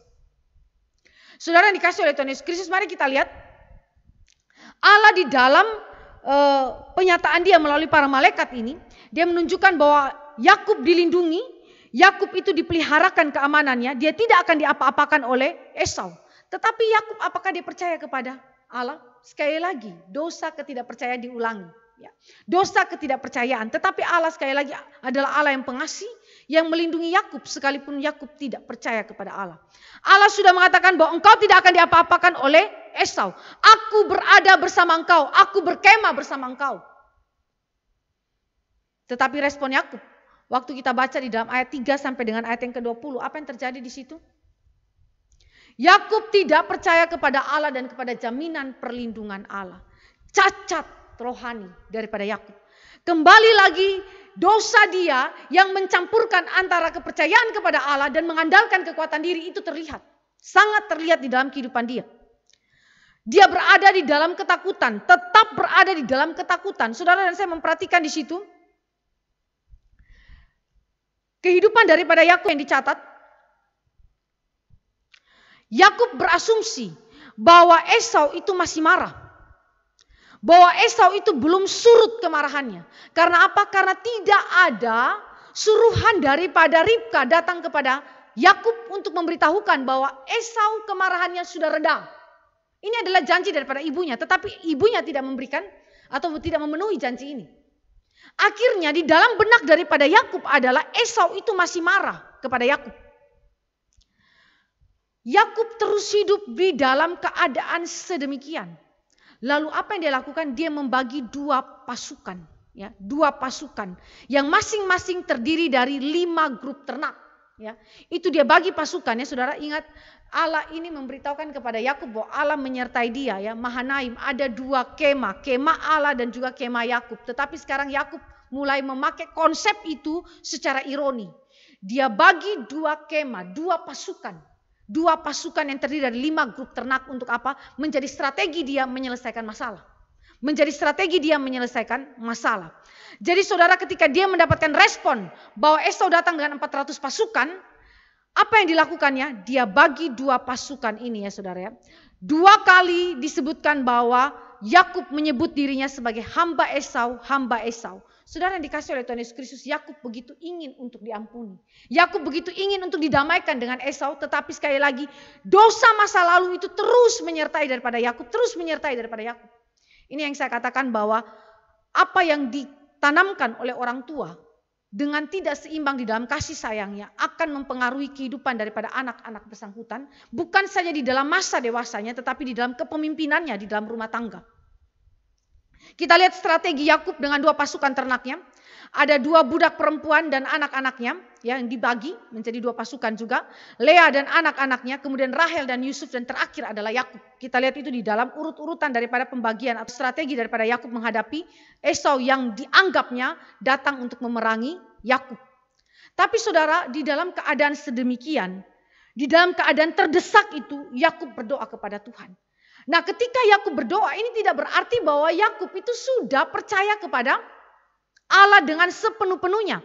Saudara yang dikasih oleh Tuhan Yesus Kristus, mari kita lihat Allah di dalam e, penyataan dia melalui para malaikat ini, dia menunjukkan bahwa Yakub dilindungi, Yakub itu dipeliharakan keamanannya, dia tidak akan diapa-apakan oleh Esau. Tetapi Yakub apakah dia percaya kepada Allah? Sekali lagi, dosa ketidakpercayaan diulangi. Ya. Dosa ketidakpercayaan. Tetapi Allah sekali lagi adalah Allah yang pengasih yang melindungi Yakub sekalipun Yakub tidak percaya kepada Allah. Allah sudah mengatakan bahwa engkau tidak akan diapa-apakan oleh Esau. Aku berada bersama engkau, aku berkemah bersama engkau. Tetapi respon Yakub waktu kita baca di dalam ayat 3 sampai dengan ayat yang ke-20, apa yang terjadi di situ? Yakub tidak percaya kepada Allah dan kepada jaminan perlindungan Allah. Cacat rohani daripada Yakub. Kembali lagi dosa dia yang mencampurkan antara kepercayaan kepada Allah dan mengandalkan kekuatan diri itu terlihat. Sangat terlihat di dalam kehidupan dia. Dia berada di dalam ketakutan, tetap berada di dalam ketakutan. Saudara dan saya memperhatikan di situ. Kehidupan daripada Yakub yang dicatat. Yakub berasumsi bahwa Esau itu masih marah bahwa Esau itu belum surut kemarahannya. Karena apa? Karena tidak ada suruhan daripada Ribka datang kepada Yakub untuk memberitahukan bahwa Esau kemarahannya sudah reda. Ini adalah janji daripada ibunya, tetapi ibunya tidak memberikan atau tidak memenuhi janji ini. Akhirnya di dalam benak daripada Yakub adalah Esau itu masih marah kepada Yakub. Yakub terus hidup di dalam keadaan sedemikian. Lalu apa yang dia lakukan? Dia membagi dua pasukan, ya, dua pasukan yang masing-masing terdiri dari lima grup ternak. Ya, itu dia bagi pasukan ya saudara ingat Allah ini memberitahukan kepada Yakub bahwa Allah menyertai dia ya Mahanaim ada dua kema kema Allah dan juga kema Yakub tetapi sekarang Yakub mulai memakai konsep itu secara ironi dia bagi dua kema dua pasukan dua pasukan yang terdiri dari lima grup ternak untuk apa? Menjadi strategi dia menyelesaikan masalah. Menjadi strategi dia menyelesaikan masalah. Jadi saudara ketika dia mendapatkan respon bahwa Esau datang dengan 400 pasukan, apa yang dilakukannya? Dia bagi dua pasukan ini ya saudara ya. Dua kali disebutkan bahwa Yakub menyebut dirinya sebagai hamba Esau, hamba Esau. Saudara yang dikasih oleh Tuhan Yesus Kristus, Yakub begitu ingin untuk diampuni. Yakub begitu ingin untuk didamaikan dengan Esau, tetapi sekali lagi dosa masa lalu itu terus menyertai daripada Yakub, terus menyertai daripada Yakub. Ini yang saya katakan bahwa apa yang ditanamkan oleh orang tua dengan tidak seimbang di dalam kasih sayangnya akan mempengaruhi kehidupan daripada anak-anak bersangkutan, bukan saja di dalam masa dewasanya, tetapi di dalam kepemimpinannya di dalam rumah tangga. Kita lihat strategi Yakub dengan dua pasukan ternaknya. Ada dua budak perempuan dan anak-anaknya ya, yang dibagi menjadi dua pasukan juga. Lea dan anak-anaknya, kemudian Rahel dan Yusuf dan terakhir adalah Yakub. Kita lihat itu di dalam urut-urutan daripada pembagian atau strategi daripada Yakub menghadapi Esau yang dianggapnya datang untuk memerangi Yakub. Tapi saudara, di dalam keadaan sedemikian, di dalam keadaan terdesak itu Yakub berdoa kepada Tuhan. Nah, ketika Yakub berdoa, ini tidak berarti bahwa Yakub itu sudah percaya kepada Allah dengan sepenuh-penuhnya.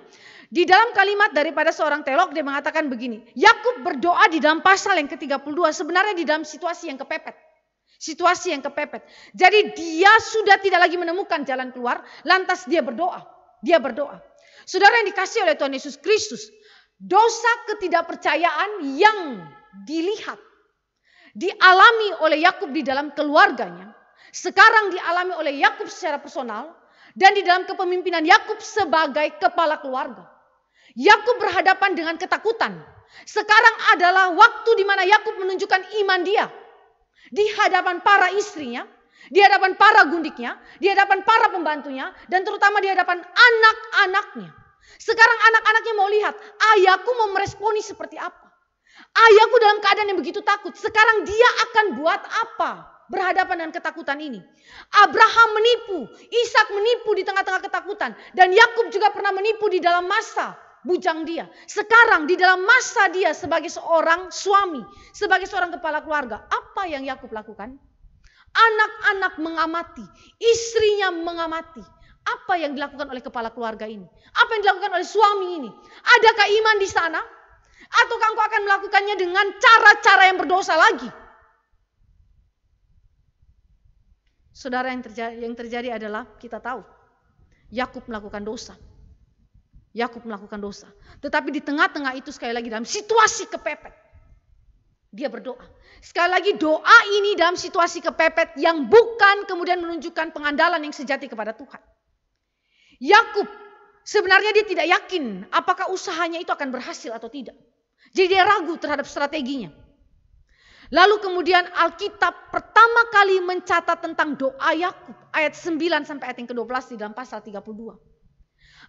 Di dalam kalimat daripada seorang telok dia mengatakan begini, Yakub berdoa di dalam pasal yang ke-32 sebenarnya di dalam situasi yang kepepet. Situasi yang kepepet. Jadi dia sudah tidak lagi menemukan jalan keluar, lantas dia berdoa. Dia berdoa. Saudara yang dikasih oleh Tuhan Yesus Kristus, dosa ketidakpercayaan yang dilihat dialami oleh Yakub di dalam keluarganya, sekarang dialami oleh Yakub secara personal dan di dalam kepemimpinan Yakub sebagai kepala keluarga. Yakub berhadapan dengan ketakutan. Sekarang adalah waktu di mana Yakub menunjukkan iman dia di hadapan para istrinya, di hadapan para gundiknya, di hadapan para pembantunya, dan terutama di hadapan anak-anaknya. Sekarang anak-anaknya mau lihat ayahku mau meresponi seperti apa. Ayahku dalam keadaan yang begitu takut. Sekarang dia akan buat apa? berhadapan dengan ketakutan ini. Abraham menipu, Ishak menipu di tengah-tengah ketakutan, dan Yakub juga pernah menipu di dalam masa bujang dia. Sekarang di dalam masa dia sebagai seorang suami, sebagai seorang kepala keluarga, apa yang Yakub lakukan? Anak-anak mengamati, istrinya mengamati. Apa yang dilakukan oleh kepala keluarga ini? Apa yang dilakukan oleh suami ini? Adakah iman di sana? Atau engkau akan melakukannya dengan cara-cara yang berdosa lagi. Saudara yang terjadi, yang terjadi adalah kita tahu Yakub melakukan dosa. Yakub melakukan dosa. Tetapi di tengah-tengah itu sekali lagi dalam situasi kepepet. Dia berdoa. Sekali lagi doa ini dalam situasi kepepet yang bukan kemudian menunjukkan pengandalan yang sejati kepada Tuhan. Yakub sebenarnya dia tidak yakin apakah usahanya itu akan berhasil atau tidak. Jadi dia ragu terhadap strateginya. Lalu kemudian Alkitab pertama kali mencatat tentang doa Yakub ayat 9 sampai ayat yang ke-12 di dalam pasal 32.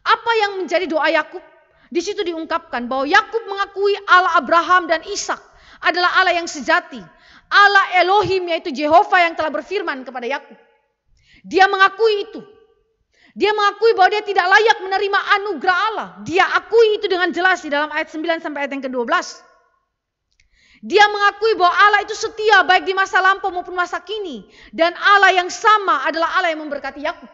Apa yang menjadi doa Yakub? Di situ diungkapkan bahwa Yakub mengakui Allah Abraham dan Ishak adalah Allah yang sejati, Allah Elohim yaitu Jehovah yang telah berfirman kepada Yakub. Dia mengakui itu. Dia mengakui bahwa dia tidak layak menerima anugerah Allah. Dia akui itu dengan jelas di dalam ayat 9 sampai ayat yang ke-12. Dia mengakui bahwa Allah itu setia baik di masa lampau maupun masa kini. Dan Allah yang sama adalah Allah yang memberkati Yakub.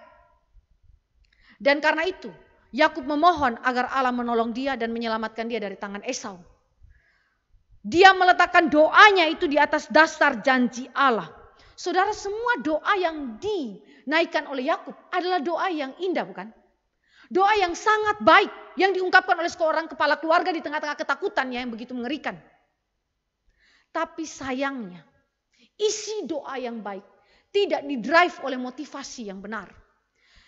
Dan karena itu, Yakub memohon agar Allah menolong dia dan menyelamatkan dia dari tangan Esau. Dia meletakkan doanya itu di atas dasar janji Allah. Saudara semua doa yang dinaikkan oleh Yakub adalah doa yang indah bukan? Doa yang sangat baik yang diungkapkan oleh seorang kepala keluarga di tengah-tengah ketakutannya yang begitu mengerikan. Tapi sayangnya isi doa yang baik tidak didrive oleh motivasi yang benar.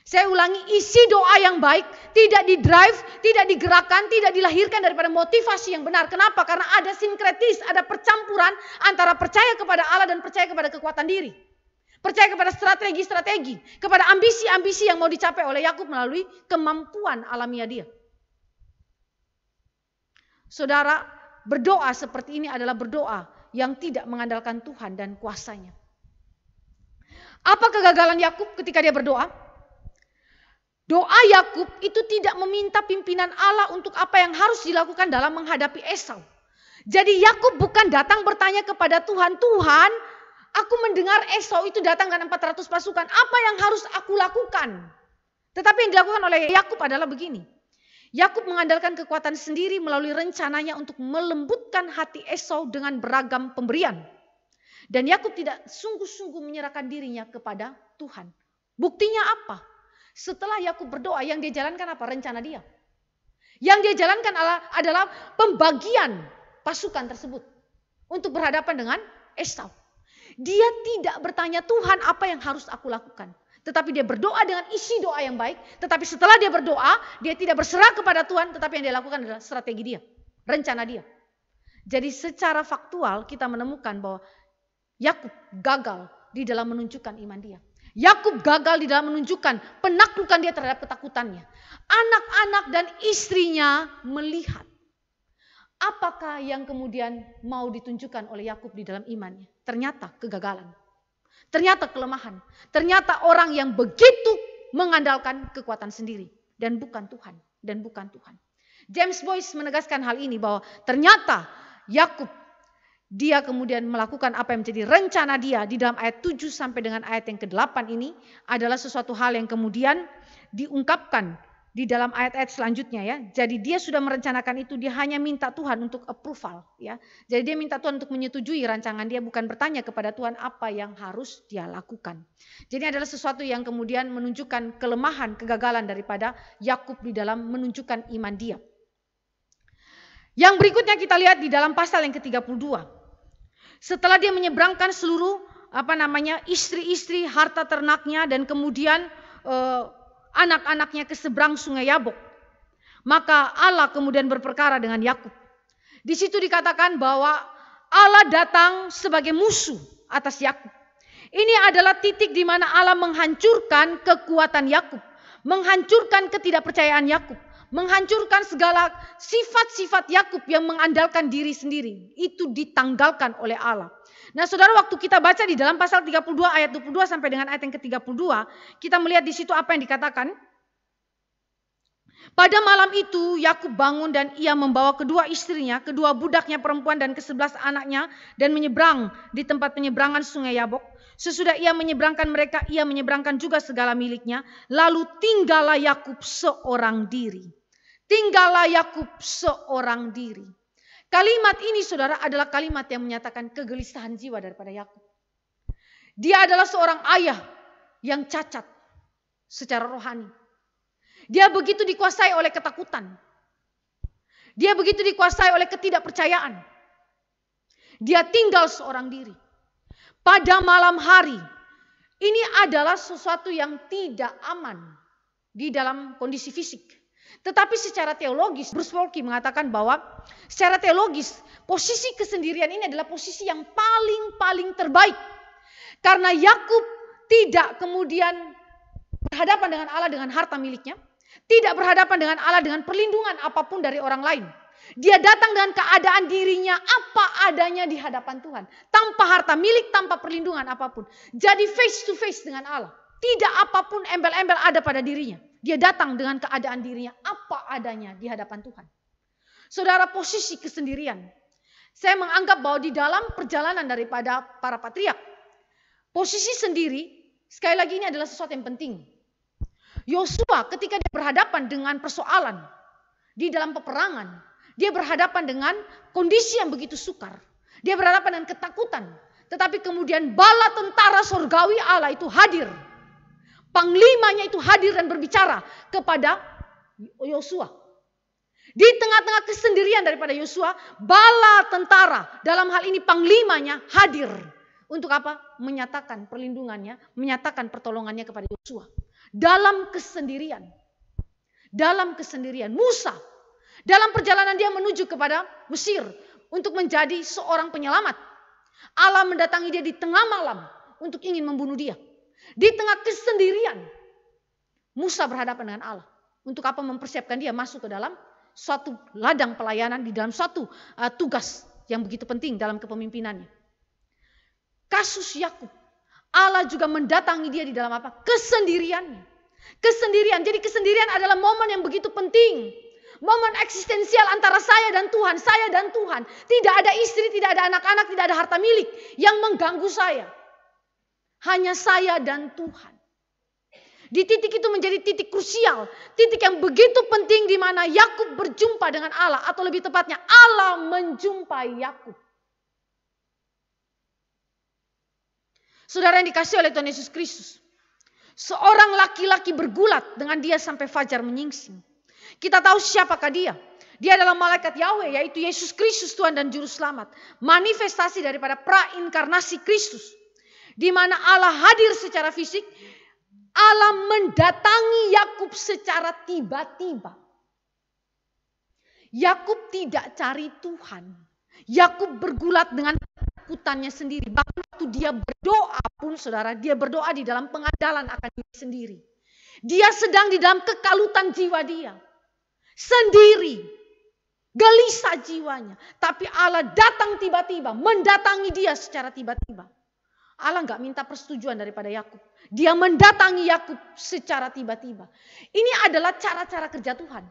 Saya ulangi, isi doa yang baik tidak didrive, tidak digerakkan, tidak dilahirkan daripada motivasi yang benar. Kenapa? Karena ada sinkretis, ada percampuran antara percaya kepada Allah dan percaya kepada kekuatan diri. Percaya kepada strategi-strategi, kepada ambisi-ambisi yang mau dicapai oleh Yakub melalui kemampuan alamiah dia. Saudara, berdoa seperti ini adalah berdoa yang tidak mengandalkan Tuhan dan kuasanya. Apa kegagalan Yakub ketika dia berdoa? Doa Yakub itu tidak meminta pimpinan Allah untuk apa yang harus dilakukan dalam menghadapi Esau. Jadi Yakub bukan datang bertanya kepada Tuhan, Tuhan, aku mendengar Esau itu datang dengan 400 pasukan, apa yang harus aku lakukan? Tetapi yang dilakukan oleh Yakub adalah begini. Yakub mengandalkan kekuatan sendiri melalui rencananya untuk melembutkan hati Esau dengan beragam pemberian. Dan Yakub tidak sungguh-sungguh menyerahkan dirinya kepada Tuhan. Buktinya apa? Setelah Yakub berdoa, yang dia jalankan apa? Rencana dia. Yang dia jalankan adalah pembagian pasukan tersebut untuk berhadapan dengan Esau. Dia tidak bertanya Tuhan apa yang harus aku lakukan. Tetapi dia berdoa dengan isi doa yang baik. Tetapi setelah dia berdoa, dia tidak berserah kepada Tuhan. Tetapi yang dia lakukan adalah strategi dia, rencana dia. Jadi secara faktual kita menemukan bahwa Yakub gagal di dalam menunjukkan iman dia. Yakub gagal di dalam menunjukkan penaklukan dia terhadap ketakutannya. Anak-anak dan istrinya melihat apakah yang kemudian mau ditunjukkan oleh Yakub di dalam imannya. Ternyata kegagalan. Ternyata kelemahan. Ternyata orang yang begitu mengandalkan kekuatan sendiri dan bukan Tuhan dan bukan Tuhan. James Boyce menegaskan hal ini bahwa ternyata Yakub dia kemudian melakukan apa yang menjadi rencana dia di dalam ayat 7 sampai dengan ayat yang ke-8 ini adalah sesuatu hal yang kemudian diungkapkan di dalam ayat-ayat selanjutnya ya. Jadi dia sudah merencanakan itu, dia hanya minta Tuhan untuk approval ya. Jadi dia minta Tuhan untuk menyetujui rancangan dia bukan bertanya kepada Tuhan apa yang harus dia lakukan. Jadi adalah sesuatu yang kemudian menunjukkan kelemahan, kegagalan daripada Yakub di dalam menunjukkan iman dia. Yang berikutnya kita lihat di dalam pasal yang ke-32. Setelah dia menyeberangkan seluruh apa namanya istri-istri, harta ternaknya dan kemudian eh, anak-anaknya ke seberang Sungai Yabok. Maka Allah kemudian berperkara dengan Yakub. Di situ dikatakan bahwa Allah datang sebagai musuh atas Yakub. Ini adalah titik di mana Allah menghancurkan kekuatan Yakub, menghancurkan ketidakpercayaan Yakub menghancurkan segala sifat-sifat Yakub yang mengandalkan diri sendiri. Itu ditanggalkan oleh Allah. Nah saudara waktu kita baca di dalam pasal 32 ayat 22 sampai dengan ayat yang ke-32, kita melihat di situ apa yang dikatakan. Pada malam itu Yakub bangun dan ia membawa kedua istrinya, kedua budaknya perempuan dan kesebelas anaknya dan menyeberang di tempat penyeberangan sungai Yabok. Sesudah ia menyeberangkan mereka, ia menyeberangkan juga segala miliknya. Lalu tinggallah Yakub seorang diri. Tinggallah Yakub seorang diri. Kalimat ini saudara adalah kalimat yang menyatakan kegelisahan jiwa daripada Yakub. Dia adalah seorang ayah yang cacat secara rohani. Dia begitu dikuasai oleh ketakutan. Dia begitu dikuasai oleh ketidakpercayaan. Dia tinggal seorang diri pada malam hari. Ini adalah sesuatu yang tidak aman di dalam kondisi fisik. Tetapi secara teologis, Bruce Wolke mengatakan bahwa secara teologis posisi kesendirian ini adalah posisi yang paling-paling terbaik. Karena Yakub tidak kemudian berhadapan dengan Allah dengan harta miliknya, tidak berhadapan dengan Allah dengan perlindungan apapun dari orang lain. Dia datang dengan keadaan dirinya apa adanya di hadapan Tuhan. Tanpa harta milik, tanpa perlindungan apapun. Jadi face to face dengan Allah. Tidak apapun embel-embel ada pada dirinya. Dia datang dengan keadaan dirinya apa adanya di hadapan Tuhan. Saudara posisi kesendirian. Saya menganggap bahwa di dalam perjalanan daripada para patriak. Posisi sendiri, sekali lagi ini adalah sesuatu yang penting. Yosua ketika dia berhadapan dengan persoalan di dalam peperangan, dia berhadapan dengan kondisi yang begitu sukar. Dia berhadapan dengan ketakutan. Tetapi kemudian bala tentara surgawi Allah itu hadir. Panglimanya itu hadir dan berbicara kepada Yosua. Di tengah-tengah kesendirian daripada Yosua, bala tentara dalam hal ini panglimanya hadir. Untuk apa? Menyatakan perlindungannya, menyatakan pertolongannya kepada Yosua. Dalam kesendirian. Dalam kesendirian. Musa dalam perjalanan dia menuju kepada Mesir untuk menjadi seorang penyelamat. Allah mendatangi dia di tengah malam untuk ingin membunuh dia. Di tengah kesendirian, Musa berhadapan dengan Allah. Untuk apa mempersiapkan dia masuk ke dalam suatu ladang pelayanan, di dalam suatu uh, tugas yang begitu penting dalam kepemimpinannya. Kasus Yakub, Allah juga mendatangi dia di dalam apa? Kesendiriannya. Kesendirian. Jadi kesendirian adalah momen yang begitu penting Momen eksistensial antara saya dan Tuhan, saya dan Tuhan. Tidak ada istri, tidak ada anak-anak, tidak ada harta milik yang mengganggu saya. Hanya saya dan Tuhan. Di titik itu menjadi titik krusial, titik yang begitu penting di mana Yakub berjumpa dengan Allah atau lebih tepatnya Allah menjumpai Yakub. Saudara yang dikasih oleh Tuhan Yesus Kristus, seorang laki-laki bergulat dengan dia sampai fajar menyingsing. Kita tahu siapakah dia. Dia adalah malaikat Yahweh yaitu Yesus Kristus Tuhan dan Juru Selamat. Manifestasi daripada prainkarnasi Kristus. Di mana Allah hadir secara fisik. Allah mendatangi Yakub secara tiba-tiba. Yakub tidak cari Tuhan. Yakub bergulat dengan ketakutannya sendiri. Bahkan waktu dia berdoa pun saudara, dia berdoa di dalam pengadalan akan diri sendiri. Dia sedang di dalam kekalutan jiwa dia sendiri. Gelisah jiwanya. Tapi Allah datang tiba-tiba, mendatangi dia secara tiba-tiba. Allah nggak minta persetujuan daripada Yakub. Dia mendatangi Yakub secara tiba-tiba. Ini adalah cara-cara kerja Tuhan.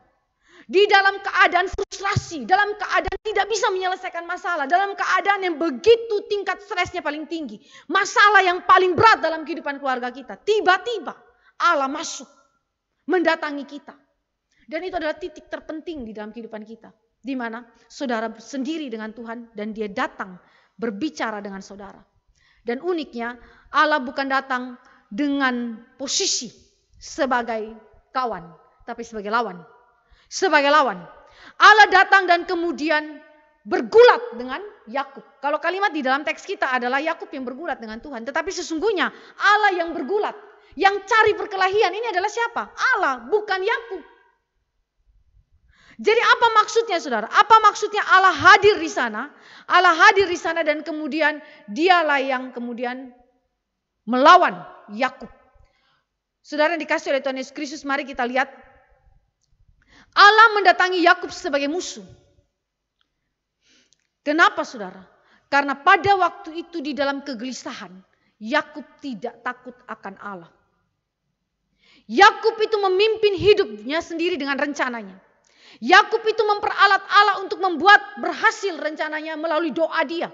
Di dalam keadaan frustrasi, dalam keadaan tidak bisa menyelesaikan masalah, dalam keadaan yang begitu tingkat stresnya paling tinggi, masalah yang paling berat dalam kehidupan keluarga kita, tiba-tiba Allah masuk mendatangi kita dan itu adalah titik terpenting di dalam kehidupan kita. Di mana saudara sendiri dengan Tuhan dan dia datang berbicara dengan saudara. Dan uniknya Allah bukan datang dengan posisi sebagai kawan, tapi sebagai lawan. Sebagai lawan. Allah datang dan kemudian bergulat dengan Yakub. Kalau kalimat di dalam teks kita adalah Yakub yang bergulat dengan Tuhan, tetapi sesungguhnya Allah yang bergulat, yang cari perkelahian ini adalah siapa? Allah, bukan Yakub. Jadi apa maksudnya saudara? Apa maksudnya Allah hadir di sana? Allah hadir di sana dan kemudian dialah yang kemudian melawan Yakub. Saudara yang dikasih oleh Tuhan Yesus Kristus, mari kita lihat. Allah mendatangi Yakub sebagai musuh. Kenapa saudara? Karena pada waktu itu di dalam kegelisahan, Yakub tidak takut akan Allah. Yakub itu memimpin hidupnya sendiri dengan rencananya. Yakub itu memperalat Allah untuk membuat berhasil rencananya melalui doa dia.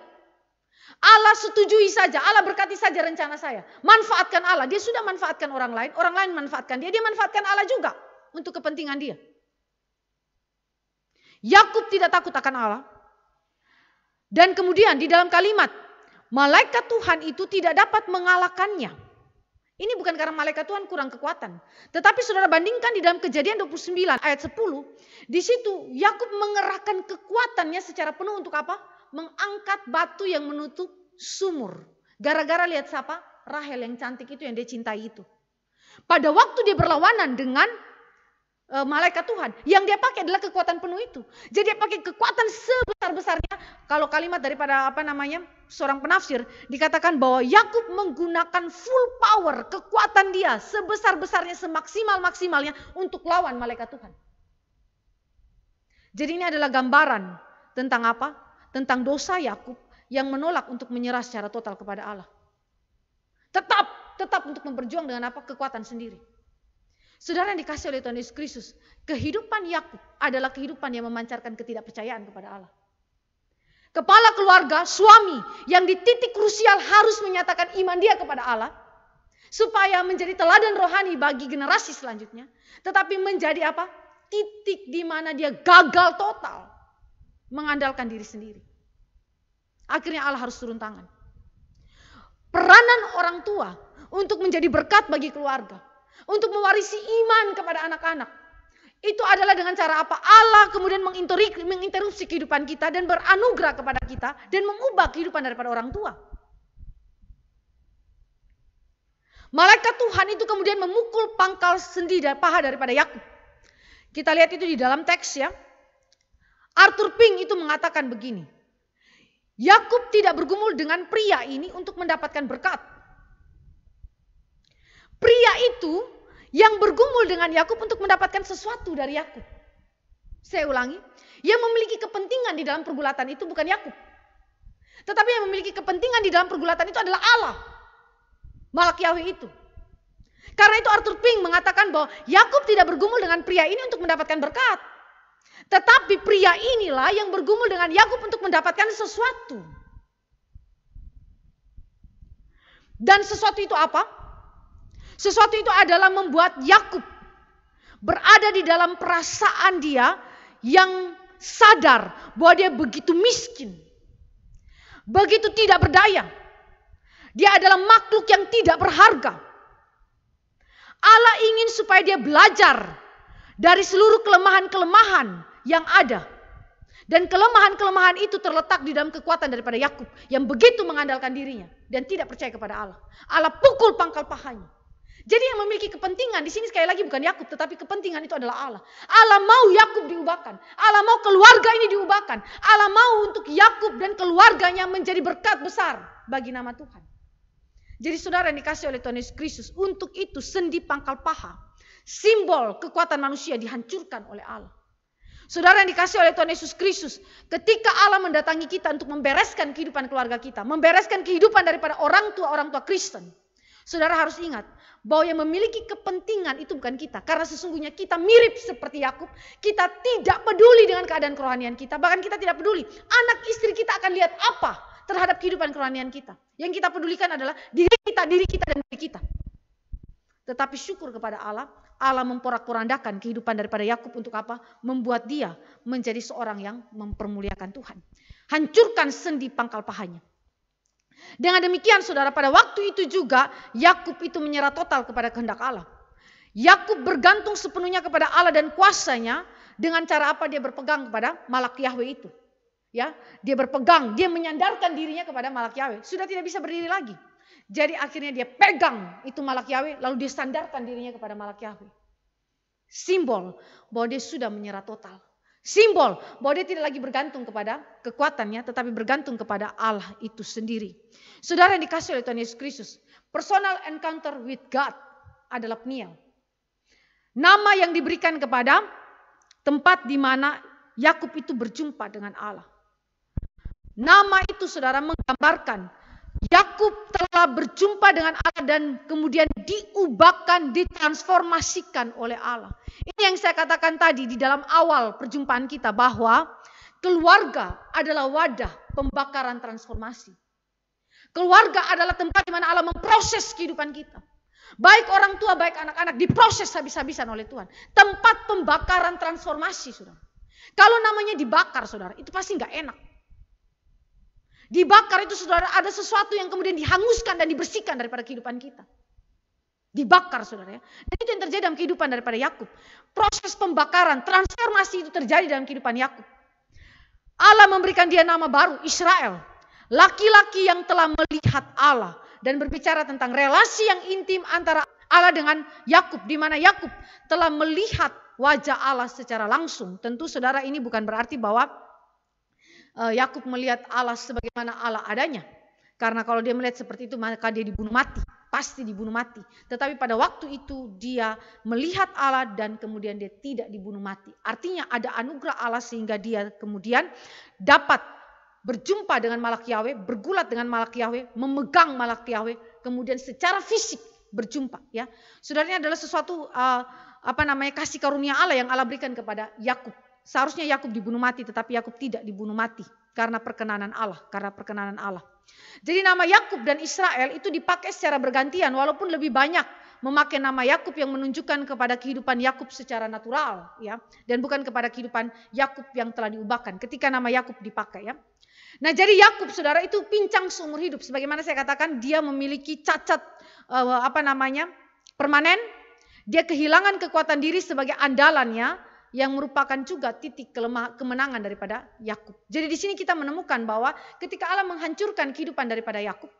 Allah setujui saja, Allah berkati saja rencana saya. Manfaatkan Allah, dia sudah manfaatkan orang lain, orang lain manfaatkan dia, dia manfaatkan Allah juga untuk kepentingan dia. Yakub tidak takut akan Allah. Dan kemudian di dalam kalimat, malaikat Tuhan itu tidak dapat mengalahkannya. Ini bukan karena malaikat Tuhan kurang kekuatan. Tetapi saudara bandingkan di dalam kejadian 29 ayat 10. Di situ Yakub mengerahkan kekuatannya secara penuh untuk apa? Mengangkat batu yang menutup sumur. Gara-gara lihat siapa? Rahel yang cantik itu yang dia cintai itu. Pada waktu dia berlawanan dengan E, malaikat Tuhan. Yang dia pakai adalah kekuatan penuh itu. Jadi dia pakai kekuatan sebesar-besarnya. Kalau kalimat daripada apa namanya seorang penafsir dikatakan bahwa Yakub menggunakan full power kekuatan dia sebesar-besarnya semaksimal-maksimalnya untuk lawan malaikat Tuhan. Jadi ini adalah gambaran tentang apa? Tentang dosa Yakub yang menolak untuk menyerah secara total kepada Allah. Tetap tetap untuk memperjuang dengan apa? kekuatan sendiri. Saudara yang dikasih oleh Tuhan Yesus Kristus, kehidupan Yakub adalah kehidupan yang memancarkan ketidakpercayaan kepada Allah. Kepala keluarga, suami yang di titik krusial harus menyatakan iman dia kepada Allah supaya menjadi teladan rohani bagi generasi selanjutnya, tetapi menjadi apa? titik di mana dia gagal total mengandalkan diri sendiri. Akhirnya Allah harus turun tangan. Peranan orang tua untuk menjadi berkat bagi keluarga untuk mewarisi iman kepada anak-anak. Itu adalah dengan cara apa? Allah kemudian menginterupsi kehidupan kita dan beranugerah kepada kita dan mengubah kehidupan daripada orang tua. Malaikat Tuhan itu kemudian memukul pangkal sendi dan paha daripada Yakub. Kita lihat itu di dalam teks ya. Arthur Pink itu mengatakan begini. Yakub tidak bergumul dengan pria ini untuk mendapatkan berkat. Pria itu yang bergumul dengan Yakub untuk mendapatkan sesuatu dari Yakub. Saya ulangi, yang memiliki kepentingan di dalam pergulatan itu bukan Yakub. Tetapi yang memiliki kepentingan di dalam pergulatan itu adalah Allah. Malak Yahweh itu. Karena itu Arthur Pink mengatakan bahwa Yakub tidak bergumul dengan pria ini untuk mendapatkan berkat. Tetapi pria inilah yang bergumul dengan Yakub untuk mendapatkan sesuatu. Dan sesuatu itu apa? Sesuatu itu adalah membuat Yakub berada di dalam perasaan dia yang sadar bahwa dia begitu miskin. Begitu tidak berdaya. Dia adalah makhluk yang tidak berharga. Allah ingin supaya dia belajar dari seluruh kelemahan-kelemahan yang ada. Dan kelemahan-kelemahan itu terletak di dalam kekuatan daripada Yakub yang begitu mengandalkan dirinya dan tidak percaya kepada Allah. Allah pukul pangkal pahanya. Jadi yang memiliki kepentingan di sini sekali lagi bukan Yakub, tetapi kepentingan itu adalah Allah. Allah mau Yakub diubahkan, Allah mau keluarga ini diubahkan, Allah mau untuk Yakub dan keluarganya menjadi berkat besar bagi nama Tuhan. Jadi saudara yang dikasih oleh Tuhan Yesus Kristus, untuk itu sendi pangkal paha, simbol kekuatan manusia dihancurkan oleh Allah. Saudara yang dikasih oleh Tuhan Yesus Kristus, ketika Allah mendatangi kita untuk membereskan kehidupan keluarga kita, membereskan kehidupan daripada orang tua-orang tua Kristen, Saudara harus ingat bahwa yang memiliki kepentingan itu bukan kita. Karena sesungguhnya kita mirip seperti Yakub. Kita tidak peduli dengan keadaan kerohanian kita. Bahkan kita tidak peduli. Anak istri kita akan lihat apa terhadap kehidupan kerohanian kita. Yang kita pedulikan adalah diri kita, diri kita, dan diri kita. Tetapi syukur kepada Allah, Allah memporak-porandakan kehidupan daripada Yakub untuk apa? Membuat dia menjadi seorang yang mempermuliakan Tuhan. Hancurkan sendi pangkal pahanya. Dengan demikian saudara pada waktu itu juga Yakub itu menyerah total kepada kehendak Allah. Yakub bergantung sepenuhnya kepada Allah dan kuasanya dengan cara apa dia berpegang kepada malak Yahweh itu. Ya, dia berpegang, dia menyandarkan dirinya kepada malak Yahweh. Sudah tidak bisa berdiri lagi. Jadi akhirnya dia pegang itu malak Yahweh lalu dia sandarkan dirinya kepada malak Yahweh. Simbol bahwa dia sudah menyerah total. Simbol bahwa dia tidak lagi bergantung kepada kekuatannya tetapi bergantung kepada Allah itu sendiri. Saudara yang dikasih oleh Tuhan Yesus Kristus, personal encounter with God adalah peniel. Nama yang diberikan kepada tempat di mana Yakub itu berjumpa dengan Allah. Nama itu saudara menggambarkan aku telah berjumpa dengan Allah dan kemudian diubahkan, ditransformasikan oleh Allah. Ini yang saya katakan tadi di dalam awal perjumpaan kita bahwa keluarga adalah wadah pembakaran transformasi. Keluarga adalah tempat di mana Allah memproses kehidupan kita. Baik orang tua, baik anak-anak diproses habis-habisan oleh Tuhan. Tempat pembakaran transformasi, saudara. Kalau namanya dibakar, saudara, itu pasti nggak enak. Dibakar itu saudara ada sesuatu yang kemudian dihanguskan dan dibersihkan daripada kehidupan kita. Dibakar saudara ya. Dan itu yang terjadi dalam kehidupan daripada Yakub. Proses pembakaran, transformasi itu terjadi dalam kehidupan Yakub. Allah memberikan dia nama baru Israel. Laki-laki yang telah melihat Allah dan berbicara tentang relasi yang intim antara Allah dengan Yakub di mana Yakub telah melihat wajah Allah secara langsung. Tentu saudara ini bukan berarti bahwa Eh, Yakub melihat Allah sebagaimana Allah adanya. Karena kalau dia melihat seperti itu maka dia dibunuh mati, pasti dibunuh mati. Tetapi pada waktu itu dia melihat Allah dan kemudian dia tidak dibunuh mati. Artinya ada anugerah Allah sehingga dia kemudian dapat berjumpa dengan malak Yahweh, bergulat dengan malak Yahweh, memegang malak Yahweh, kemudian secara fisik berjumpa ya. Saudaranya adalah sesuatu uh, apa namanya kasih karunia Allah yang Allah berikan kepada Yakub seharusnya Yakub dibunuh mati tetapi Yakub tidak dibunuh mati karena perkenanan Allah, karena perkenanan Allah. Jadi nama Yakub dan Israel itu dipakai secara bergantian walaupun lebih banyak memakai nama Yakub yang menunjukkan kepada kehidupan Yakub secara natural ya dan bukan kepada kehidupan Yakub yang telah diubahkan ketika nama Yakub dipakai ya. Nah, jadi Yakub Saudara itu pincang seumur hidup sebagaimana saya katakan dia memiliki cacat eh, apa namanya? permanen. Dia kehilangan kekuatan diri sebagai andalannya yang merupakan juga titik kelemah, kemenangan daripada Yakub. Jadi di sini kita menemukan bahwa ketika Allah menghancurkan kehidupan daripada Yakub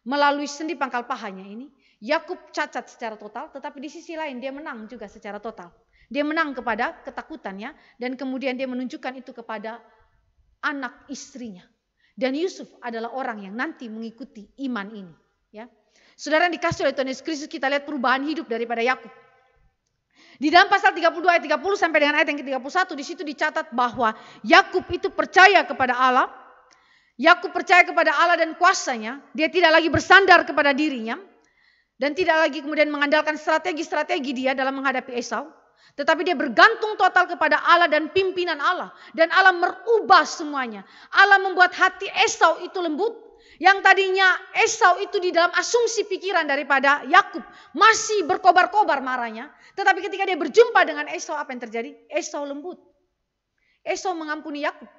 melalui sendi pangkal pahanya ini, Yakub cacat secara total, tetapi di sisi lain dia menang juga secara total. Dia menang kepada ketakutannya dan kemudian dia menunjukkan itu kepada anak istrinya. Dan Yusuf adalah orang yang nanti mengikuti iman ini, ya. Saudara yang dikasih oleh Tuhan Yesus Kristus kita lihat perubahan hidup daripada Yakub. Di dalam pasal 32 ayat 30 sampai dengan ayat yang ke-31 di situ dicatat bahwa Yakub itu percaya kepada Allah. Yakub percaya kepada Allah dan kuasanya, dia tidak lagi bersandar kepada dirinya dan tidak lagi kemudian mengandalkan strategi-strategi dia dalam menghadapi Esau, tetapi dia bergantung total kepada Allah dan pimpinan Allah dan Allah merubah semuanya. Allah membuat hati Esau itu lembut yang tadinya Esau itu di dalam asumsi pikiran daripada Yakub masih berkobar-kobar marahnya, tetapi ketika dia berjumpa dengan Esau apa yang terjadi? Esau lembut. Esau mengampuni Yakub.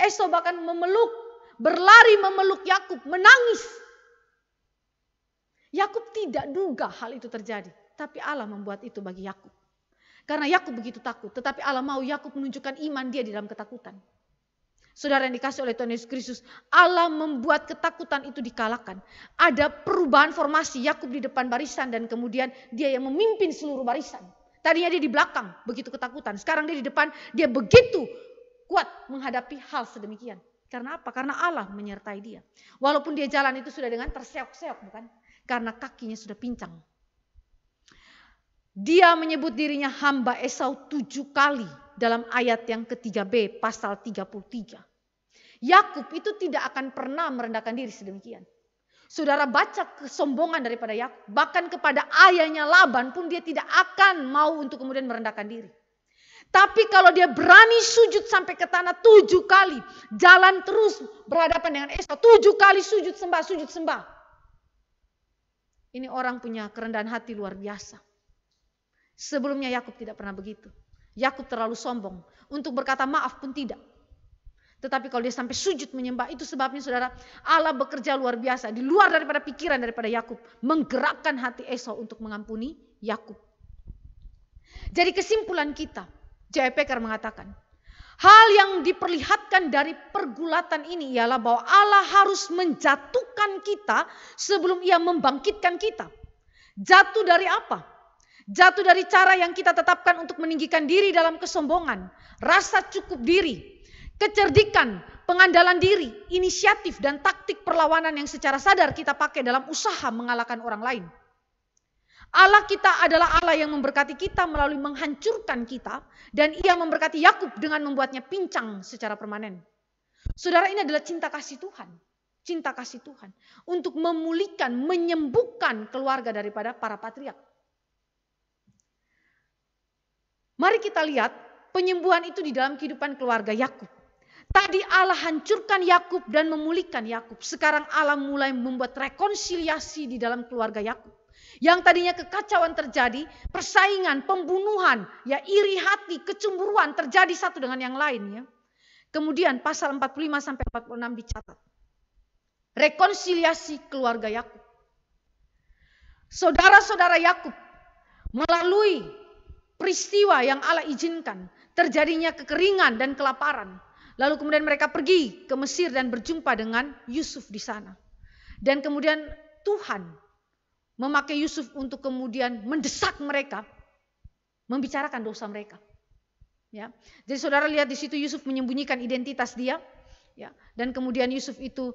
Esau bahkan memeluk, berlari memeluk Yakub, menangis. Yakub tidak duga hal itu terjadi, tapi Allah membuat itu bagi Yakub. Karena Yakub begitu takut, tetapi Allah mau Yakub menunjukkan iman dia di dalam ketakutan. Saudara yang dikasih oleh Tuhan Yesus Kristus, Allah membuat ketakutan itu dikalahkan. Ada perubahan formasi Yakub di depan barisan dan kemudian dia yang memimpin seluruh barisan. Tadinya dia di belakang, begitu ketakutan. Sekarang dia di depan, dia begitu kuat menghadapi hal sedemikian. Karena apa? Karena Allah menyertai dia. Walaupun dia jalan itu sudah dengan terseok-seok, bukan? Karena kakinya sudah pincang. Dia menyebut dirinya hamba Esau tujuh kali dalam ayat yang ketiga B pasal 33. Yakub itu tidak akan pernah merendahkan diri sedemikian. Saudara baca kesombongan daripada Yakub, bahkan kepada ayahnya Laban pun dia tidak akan mau untuk kemudian merendahkan diri. Tapi kalau dia berani sujud sampai ke tanah tujuh kali, jalan terus berhadapan dengan Esau, tujuh kali sujud sembah, sujud sembah. Ini orang punya kerendahan hati luar biasa. Sebelumnya Yakub tidak pernah begitu. Yakub ya, terlalu sombong untuk berkata maaf pun tidak. Tetapi kalau dia sampai sujud menyembah itu sebabnya saudara Allah bekerja luar biasa di luar daripada pikiran daripada Yakub menggerakkan hati Esau untuk mengampuni Yakub. Jadi kesimpulan kita, J.E. Packer mengatakan, hal yang diperlihatkan dari pergulatan ini ialah bahwa Allah harus menjatuhkan kita sebelum ia membangkitkan kita. Jatuh dari apa? Jatuh dari cara yang kita tetapkan untuk meninggikan diri dalam kesombongan, rasa cukup diri, kecerdikan, pengandalan diri, inisiatif dan taktik perlawanan yang secara sadar kita pakai dalam usaha mengalahkan orang lain. Allah kita adalah Allah yang memberkati kita melalui menghancurkan kita dan ia memberkati Yakub dengan membuatnya pincang secara permanen. Saudara ini adalah cinta kasih Tuhan. Cinta kasih Tuhan untuk memulihkan, menyembuhkan keluarga daripada para patriark. Mari kita lihat penyembuhan itu di dalam kehidupan keluarga Yakub. Tadi Allah hancurkan Yakub dan memulihkan Yakub. Sekarang Allah mulai membuat rekonsiliasi di dalam keluarga Yakub. Yang tadinya kekacauan terjadi, persaingan, pembunuhan, ya iri hati, kecemburuan terjadi satu dengan yang lain ya. Kemudian pasal 45 sampai 46 dicatat. Rekonsiliasi keluarga Yakub. Saudara-saudara Yakub melalui peristiwa yang Allah izinkan, terjadinya kekeringan dan kelaparan. Lalu kemudian mereka pergi ke Mesir dan berjumpa dengan Yusuf di sana. Dan kemudian Tuhan memakai Yusuf untuk kemudian mendesak mereka membicarakan dosa mereka. Ya. Jadi saudara lihat di situ Yusuf menyembunyikan identitas dia, ya. Dan kemudian Yusuf itu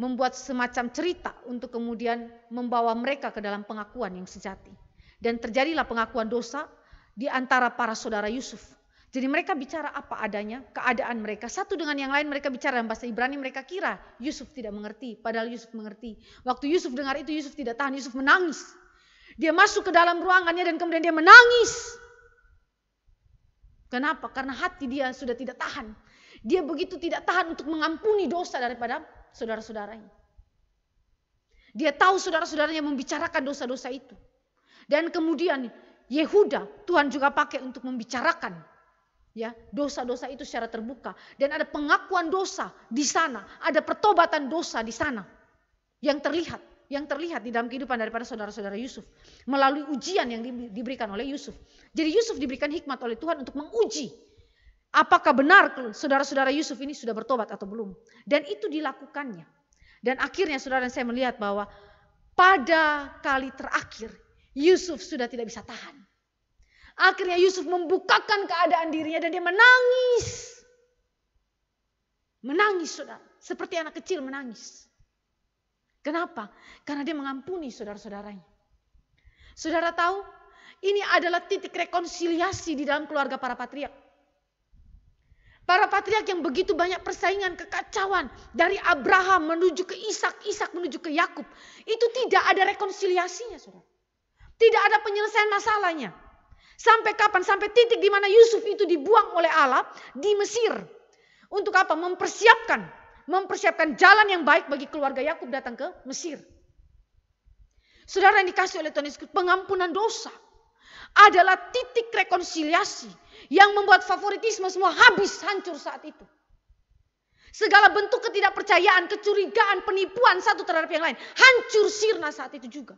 membuat semacam cerita untuk kemudian membawa mereka ke dalam pengakuan yang sejati. Dan terjadilah pengakuan dosa di antara para saudara Yusuf. Jadi mereka bicara apa adanya, keadaan mereka. Satu dengan yang lain mereka bicara dalam bahasa Ibrani, mereka kira Yusuf tidak mengerti, padahal Yusuf mengerti. Waktu Yusuf dengar itu Yusuf tidak tahan, Yusuf menangis. Dia masuk ke dalam ruangannya dan kemudian dia menangis. Kenapa? Karena hati dia sudah tidak tahan. Dia begitu tidak tahan untuk mengampuni dosa daripada saudara-saudaranya. Dia tahu saudara-saudaranya membicarakan dosa-dosa itu. Dan kemudian Yehuda Tuhan juga pakai untuk membicarakan ya dosa-dosa itu secara terbuka dan ada pengakuan dosa di sana, ada pertobatan dosa di sana yang terlihat, yang terlihat di dalam kehidupan daripada saudara-saudara Yusuf melalui ujian yang diberikan oleh Yusuf. Jadi Yusuf diberikan hikmat oleh Tuhan untuk menguji apakah benar saudara-saudara Yusuf ini sudah bertobat atau belum. Dan itu dilakukannya. Dan akhirnya saudara dan saya melihat bahwa pada kali terakhir Yusuf sudah tidak bisa tahan. Akhirnya Yusuf membukakan keadaan dirinya dan dia menangis. Menangis saudara. Seperti anak kecil menangis. Kenapa? Karena dia mengampuni saudara-saudaranya. Saudara tahu, ini adalah titik rekonsiliasi di dalam keluarga para patriark. Para patriark yang begitu banyak persaingan kekacauan dari Abraham menuju ke Ishak, Ishak menuju ke Yakub, itu tidak ada rekonsiliasinya, Saudara. Tidak ada penyelesaian masalahnya. Sampai kapan? Sampai titik di mana Yusuf itu dibuang oleh Allah di Mesir. Untuk apa? Mempersiapkan, mempersiapkan jalan yang baik bagi keluarga Yakub datang ke Mesir. Saudara yang dikasih oleh Tuhan Yesus, pengampunan dosa adalah titik rekonsiliasi yang membuat favoritisme semua habis hancur saat itu. Segala bentuk ketidakpercayaan, kecurigaan, penipuan satu terhadap yang lain hancur sirna saat itu juga.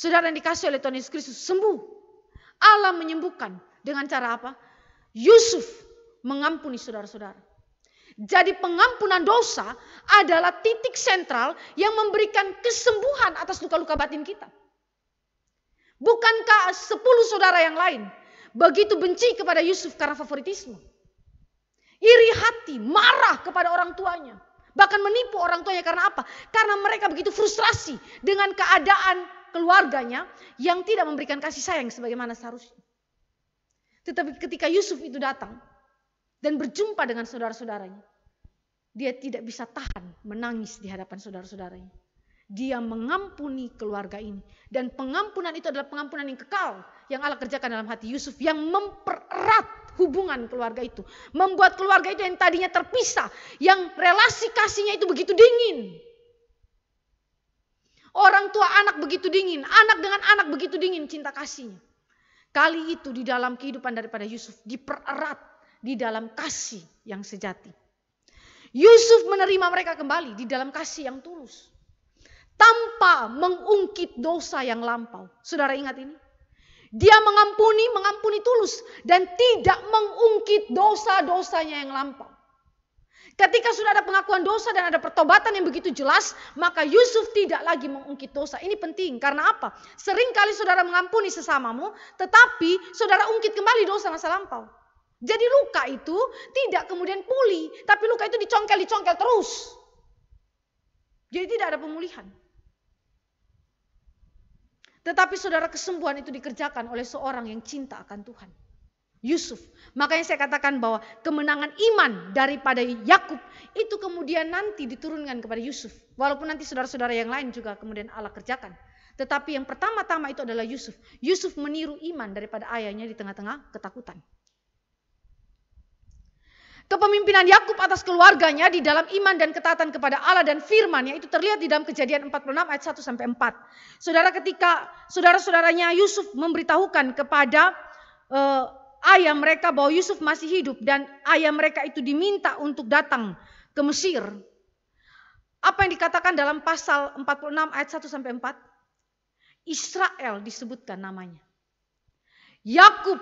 Saudara yang dikasih oleh Tuhan Yesus Kristus sembuh. Allah menyembuhkan dengan cara apa? Yusuf mengampuni saudara-saudara. Jadi pengampunan dosa adalah titik sentral yang memberikan kesembuhan atas luka-luka batin kita. Bukankah sepuluh saudara yang lain begitu benci kepada Yusuf karena favoritisme? Iri hati, marah kepada orang tuanya. Bahkan menipu orang tuanya karena apa? Karena mereka begitu frustrasi dengan keadaan keluarganya yang tidak memberikan kasih sayang sebagaimana seharusnya. Tetapi ketika Yusuf itu datang dan berjumpa dengan saudara-saudaranya, dia tidak bisa tahan menangis di hadapan saudara-saudaranya. Dia mengampuni keluarga ini. Dan pengampunan itu adalah pengampunan yang kekal yang Allah kerjakan dalam hati Yusuf yang mempererat hubungan keluarga itu. Membuat keluarga itu yang tadinya terpisah, yang relasi kasihnya itu begitu dingin Orang tua anak begitu dingin, anak dengan anak begitu dingin cinta kasihnya. Kali itu di dalam kehidupan daripada Yusuf dipererat di dalam kasih yang sejati. Yusuf menerima mereka kembali di dalam kasih yang tulus. Tanpa mengungkit dosa yang lampau. Saudara ingat ini? Dia mengampuni, mengampuni tulus. Dan tidak mengungkit dosa-dosanya yang lampau. Ketika sudah ada pengakuan dosa dan ada pertobatan yang begitu jelas, maka Yusuf tidak lagi mengungkit dosa. Ini penting karena apa? kali saudara mengampuni sesamamu, tetapi saudara ungkit kembali dosa masa lampau. Jadi luka itu tidak kemudian pulih, tapi luka itu dicongkel-dicongkel terus. Jadi tidak ada pemulihan. Tetapi saudara kesembuhan itu dikerjakan oleh seorang yang cinta akan Tuhan. Yusuf. Makanya saya katakan bahwa kemenangan iman daripada Yakub itu kemudian nanti diturunkan kepada Yusuf. Walaupun nanti saudara-saudara yang lain juga kemudian Allah kerjakan. Tetapi yang pertama-tama itu adalah Yusuf. Yusuf meniru iman daripada ayahnya di tengah-tengah ketakutan. Kepemimpinan Yakub atas keluarganya di dalam iman dan ketaatan kepada Allah dan firman-Nya itu terlihat di dalam Kejadian 46 ayat 1 sampai 4. Saudara ketika saudara-saudaranya Yusuf memberitahukan kepada eh, ayah mereka bahwa Yusuf masih hidup dan ayah mereka itu diminta untuk datang ke Mesir. Apa yang dikatakan dalam pasal 46 ayat 1 sampai 4? Israel disebutkan namanya. Yakub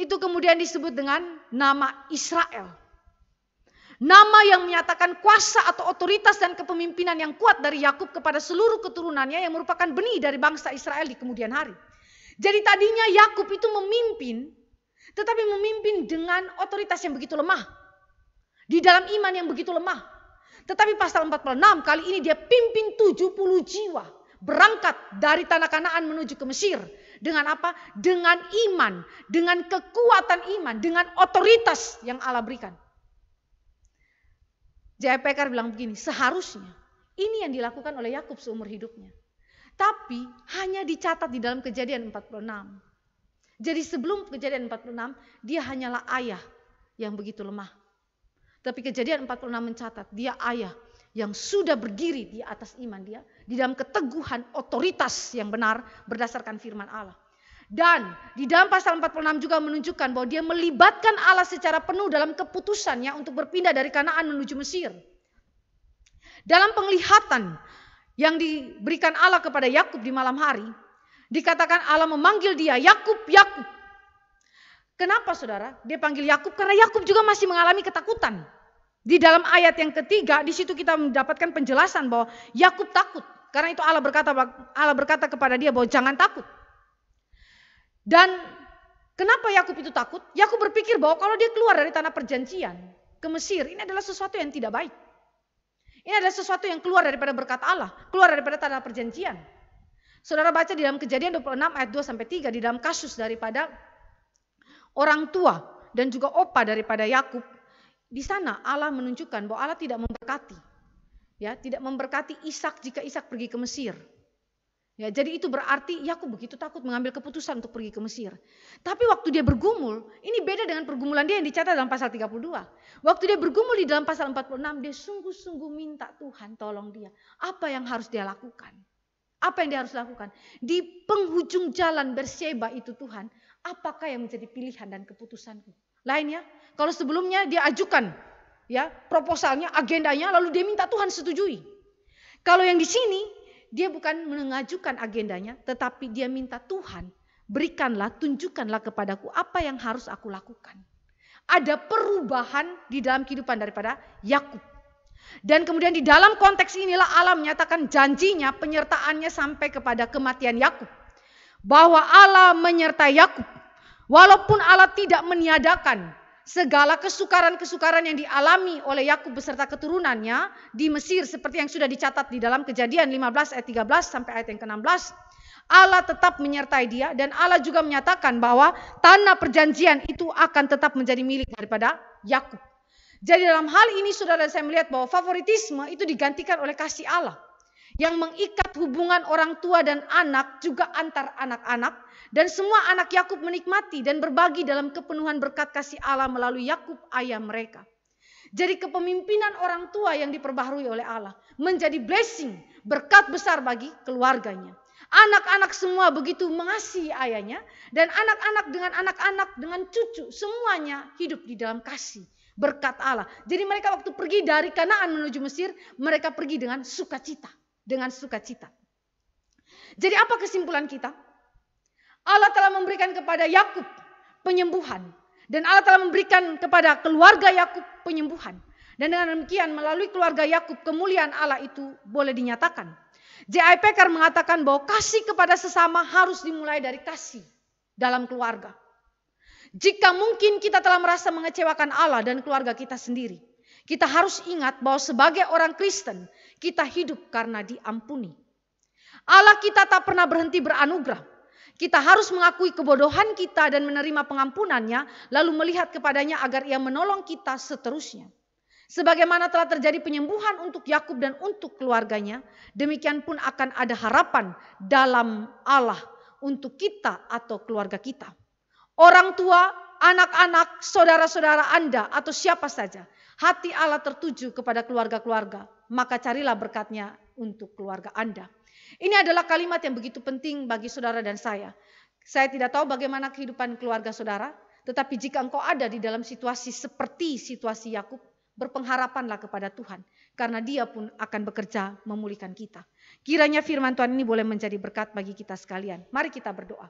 itu kemudian disebut dengan nama Israel. Nama yang menyatakan kuasa atau otoritas dan kepemimpinan yang kuat dari Yakub kepada seluruh keturunannya yang merupakan benih dari bangsa Israel di kemudian hari. Jadi tadinya Yakub itu memimpin tetapi memimpin dengan otoritas yang begitu lemah. Di dalam iman yang begitu lemah. Tetapi pasal 46 kali ini dia pimpin 70 jiwa. Berangkat dari tanah kanaan menuju ke Mesir. Dengan apa? Dengan iman. Dengan kekuatan iman. Dengan otoritas yang Allah berikan. J.I. bilang begini, seharusnya ini yang dilakukan oleh Yakub seumur hidupnya. Tapi hanya dicatat di dalam kejadian 46. Jadi sebelum kejadian 46, dia hanyalah ayah yang begitu lemah. Tapi kejadian 46 mencatat, dia ayah yang sudah berdiri di atas iman dia, di dalam keteguhan otoritas yang benar berdasarkan firman Allah. Dan di dalam pasal 46 juga menunjukkan bahwa dia melibatkan Allah secara penuh dalam keputusannya untuk berpindah dari Kanaan menuju Mesir. Dalam penglihatan yang diberikan Allah kepada Yakub di malam hari, Dikatakan Allah memanggil dia Yakub, Yakub. Kenapa saudara? Dia panggil Yakub karena Yakub juga masih mengalami ketakutan. Di dalam ayat yang ketiga, di situ kita mendapatkan penjelasan bahwa Yakub takut. Karena itu Allah berkata Allah berkata kepada dia bahwa jangan takut. Dan kenapa Yakub itu takut? Yakub berpikir bahwa kalau dia keluar dari tanah perjanjian ke Mesir, ini adalah sesuatu yang tidak baik. Ini adalah sesuatu yang keluar daripada berkat Allah, keluar daripada tanah perjanjian. Saudara baca di dalam kejadian 26 ayat 2 sampai 3 di dalam kasus daripada orang tua dan juga opa daripada Yakub. Di sana Allah menunjukkan bahwa Allah tidak memberkati. Ya, tidak memberkati Ishak jika Ishak pergi ke Mesir. Ya, jadi itu berarti Yakub begitu takut mengambil keputusan untuk pergi ke Mesir. Tapi waktu dia bergumul, ini beda dengan pergumulan dia yang dicatat dalam pasal 32. Waktu dia bergumul di dalam pasal 46, dia sungguh-sungguh minta Tuhan tolong dia. Apa yang harus dia lakukan? Apa yang dia harus lakukan? Di penghujung jalan bersyeba itu Tuhan, apakah yang menjadi pilihan dan keputusanku? Lainnya, kalau sebelumnya dia ajukan ya proposalnya, agendanya, lalu dia minta Tuhan setujui. Kalau yang di sini, dia bukan mengajukan agendanya, tetapi dia minta Tuhan, berikanlah, tunjukkanlah kepadaku apa yang harus aku lakukan. Ada perubahan di dalam kehidupan daripada Yakub. Dan kemudian di dalam konteks inilah Allah menyatakan janjinya penyertaannya sampai kepada kematian Yakub. Bahwa Allah menyertai Yakub. Walaupun Allah tidak meniadakan segala kesukaran-kesukaran yang dialami oleh Yakub beserta keturunannya di Mesir seperti yang sudah dicatat di dalam Kejadian 15 ayat 13 sampai ayat yang ke-16. Allah tetap menyertai dia dan Allah juga menyatakan bahwa tanah perjanjian itu akan tetap menjadi milik daripada Yakub. Jadi dalam hal ini saudara saya melihat bahwa favoritisme itu digantikan oleh kasih Allah. Yang mengikat hubungan orang tua dan anak juga antar anak-anak. Dan semua anak Yakub menikmati dan berbagi dalam kepenuhan berkat kasih Allah melalui Yakub ayah mereka. Jadi kepemimpinan orang tua yang diperbaharui oleh Allah menjadi blessing, berkat besar bagi keluarganya. Anak-anak semua begitu mengasihi ayahnya dan anak-anak dengan anak-anak dengan cucu semuanya hidup di dalam kasih berkat Allah. Jadi mereka waktu pergi dari Kanaan menuju Mesir, mereka pergi dengan sukacita, dengan sukacita. Jadi apa kesimpulan kita? Allah telah memberikan kepada Yakub penyembuhan dan Allah telah memberikan kepada keluarga Yakub penyembuhan. Dan dengan demikian melalui keluarga Yakub kemuliaan Allah itu boleh dinyatakan. J.I. Packer mengatakan bahwa kasih kepada sesama harus dimulai dari kasih dalam keluarga. Jika mungkin kita telah merasa mengecewakan Allah dan keluarga kita sendiri, kita harus ingat bahwa sebagai orang Kristen, kita hidup karena diampuni. Allah kita tak pernah berhenti beranugerah. Kita harus mengakui kebodohan kita dan menerima pengampunannya, lalu melihat kepadanya agar ia menolong kita seterusnya. Sebagaimana telah terjadi penyembuhan untuk Yakub dan untuk keluarganya, demikian pun akan ada harapan dalam Allah untuk kita atau keluarga kita orang tua, anak-anak, saudara-saudara Anda atau siapa saja. Hati Allah tertuju kepada keluarga-keluarga, maka carilah berkatnya untuk keluarga Anda. Ini adalah kalimat yang begitu penting bagi saudara dan saya. Saya tidak tahu bagaimana kehidupan keluarga saudara, tetapi jika engkau ada di dalam situasi seperti situasi Yakub, berpengharapanlah kepada Tuhan karena dia pun akan bekerja memulihkan kita. Kiranya firman Tuhan ini boleh menjadi berkat bagi kita sekalian. Mari kita berdoa.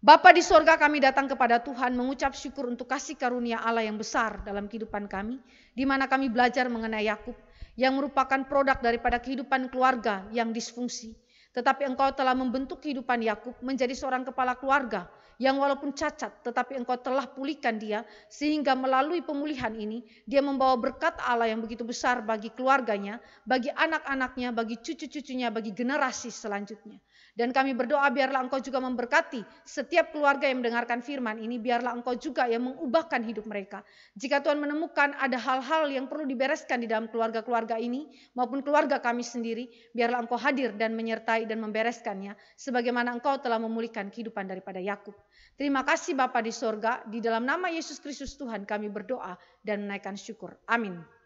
Bapa di sorga kami datang kepada Tuhan mengucap syukur untuk kasih karunia Allah yang besar dalam kehidupan kami. di mana kami belajar mengenai Yakub yang merupakan produk daripada kehidupan keluarga yang disfungsi. Tetapi engkau telah membentuk kehidupan Yakub menjadi seorang kepala keluarga yang walaupun cacat tetapi engkau telah pulihkan dia sehingga melalui pemulihan ini dia membawa berkat Allah yang begitu besar bagi keluarganya, bagi anak-anaknya, bagi cucu-cucunya, bagi generasi selanjutnya. Dan kami berdoa biarlah engkau juga memberkati setiap keluarga yang mendengarkan firman ini. Biarlah engkau juga yang mengubahkan hidup mereka. Jika Tuhan menemukan ada hal-hal yang perlu dibereskan di dalam keluarga-keluarga ini maupun keluarga kami sendiri. Biarlah engkau hadir dan menyertai dan membereskannya. Sebagaimana engkau telah memulihkan kehidupan daripada Yakub. Terima kasih Bapa di sorga. Di dalam nama Yesus Kristus Tuhan kami berdoa dan menaikkan syukur. Amin.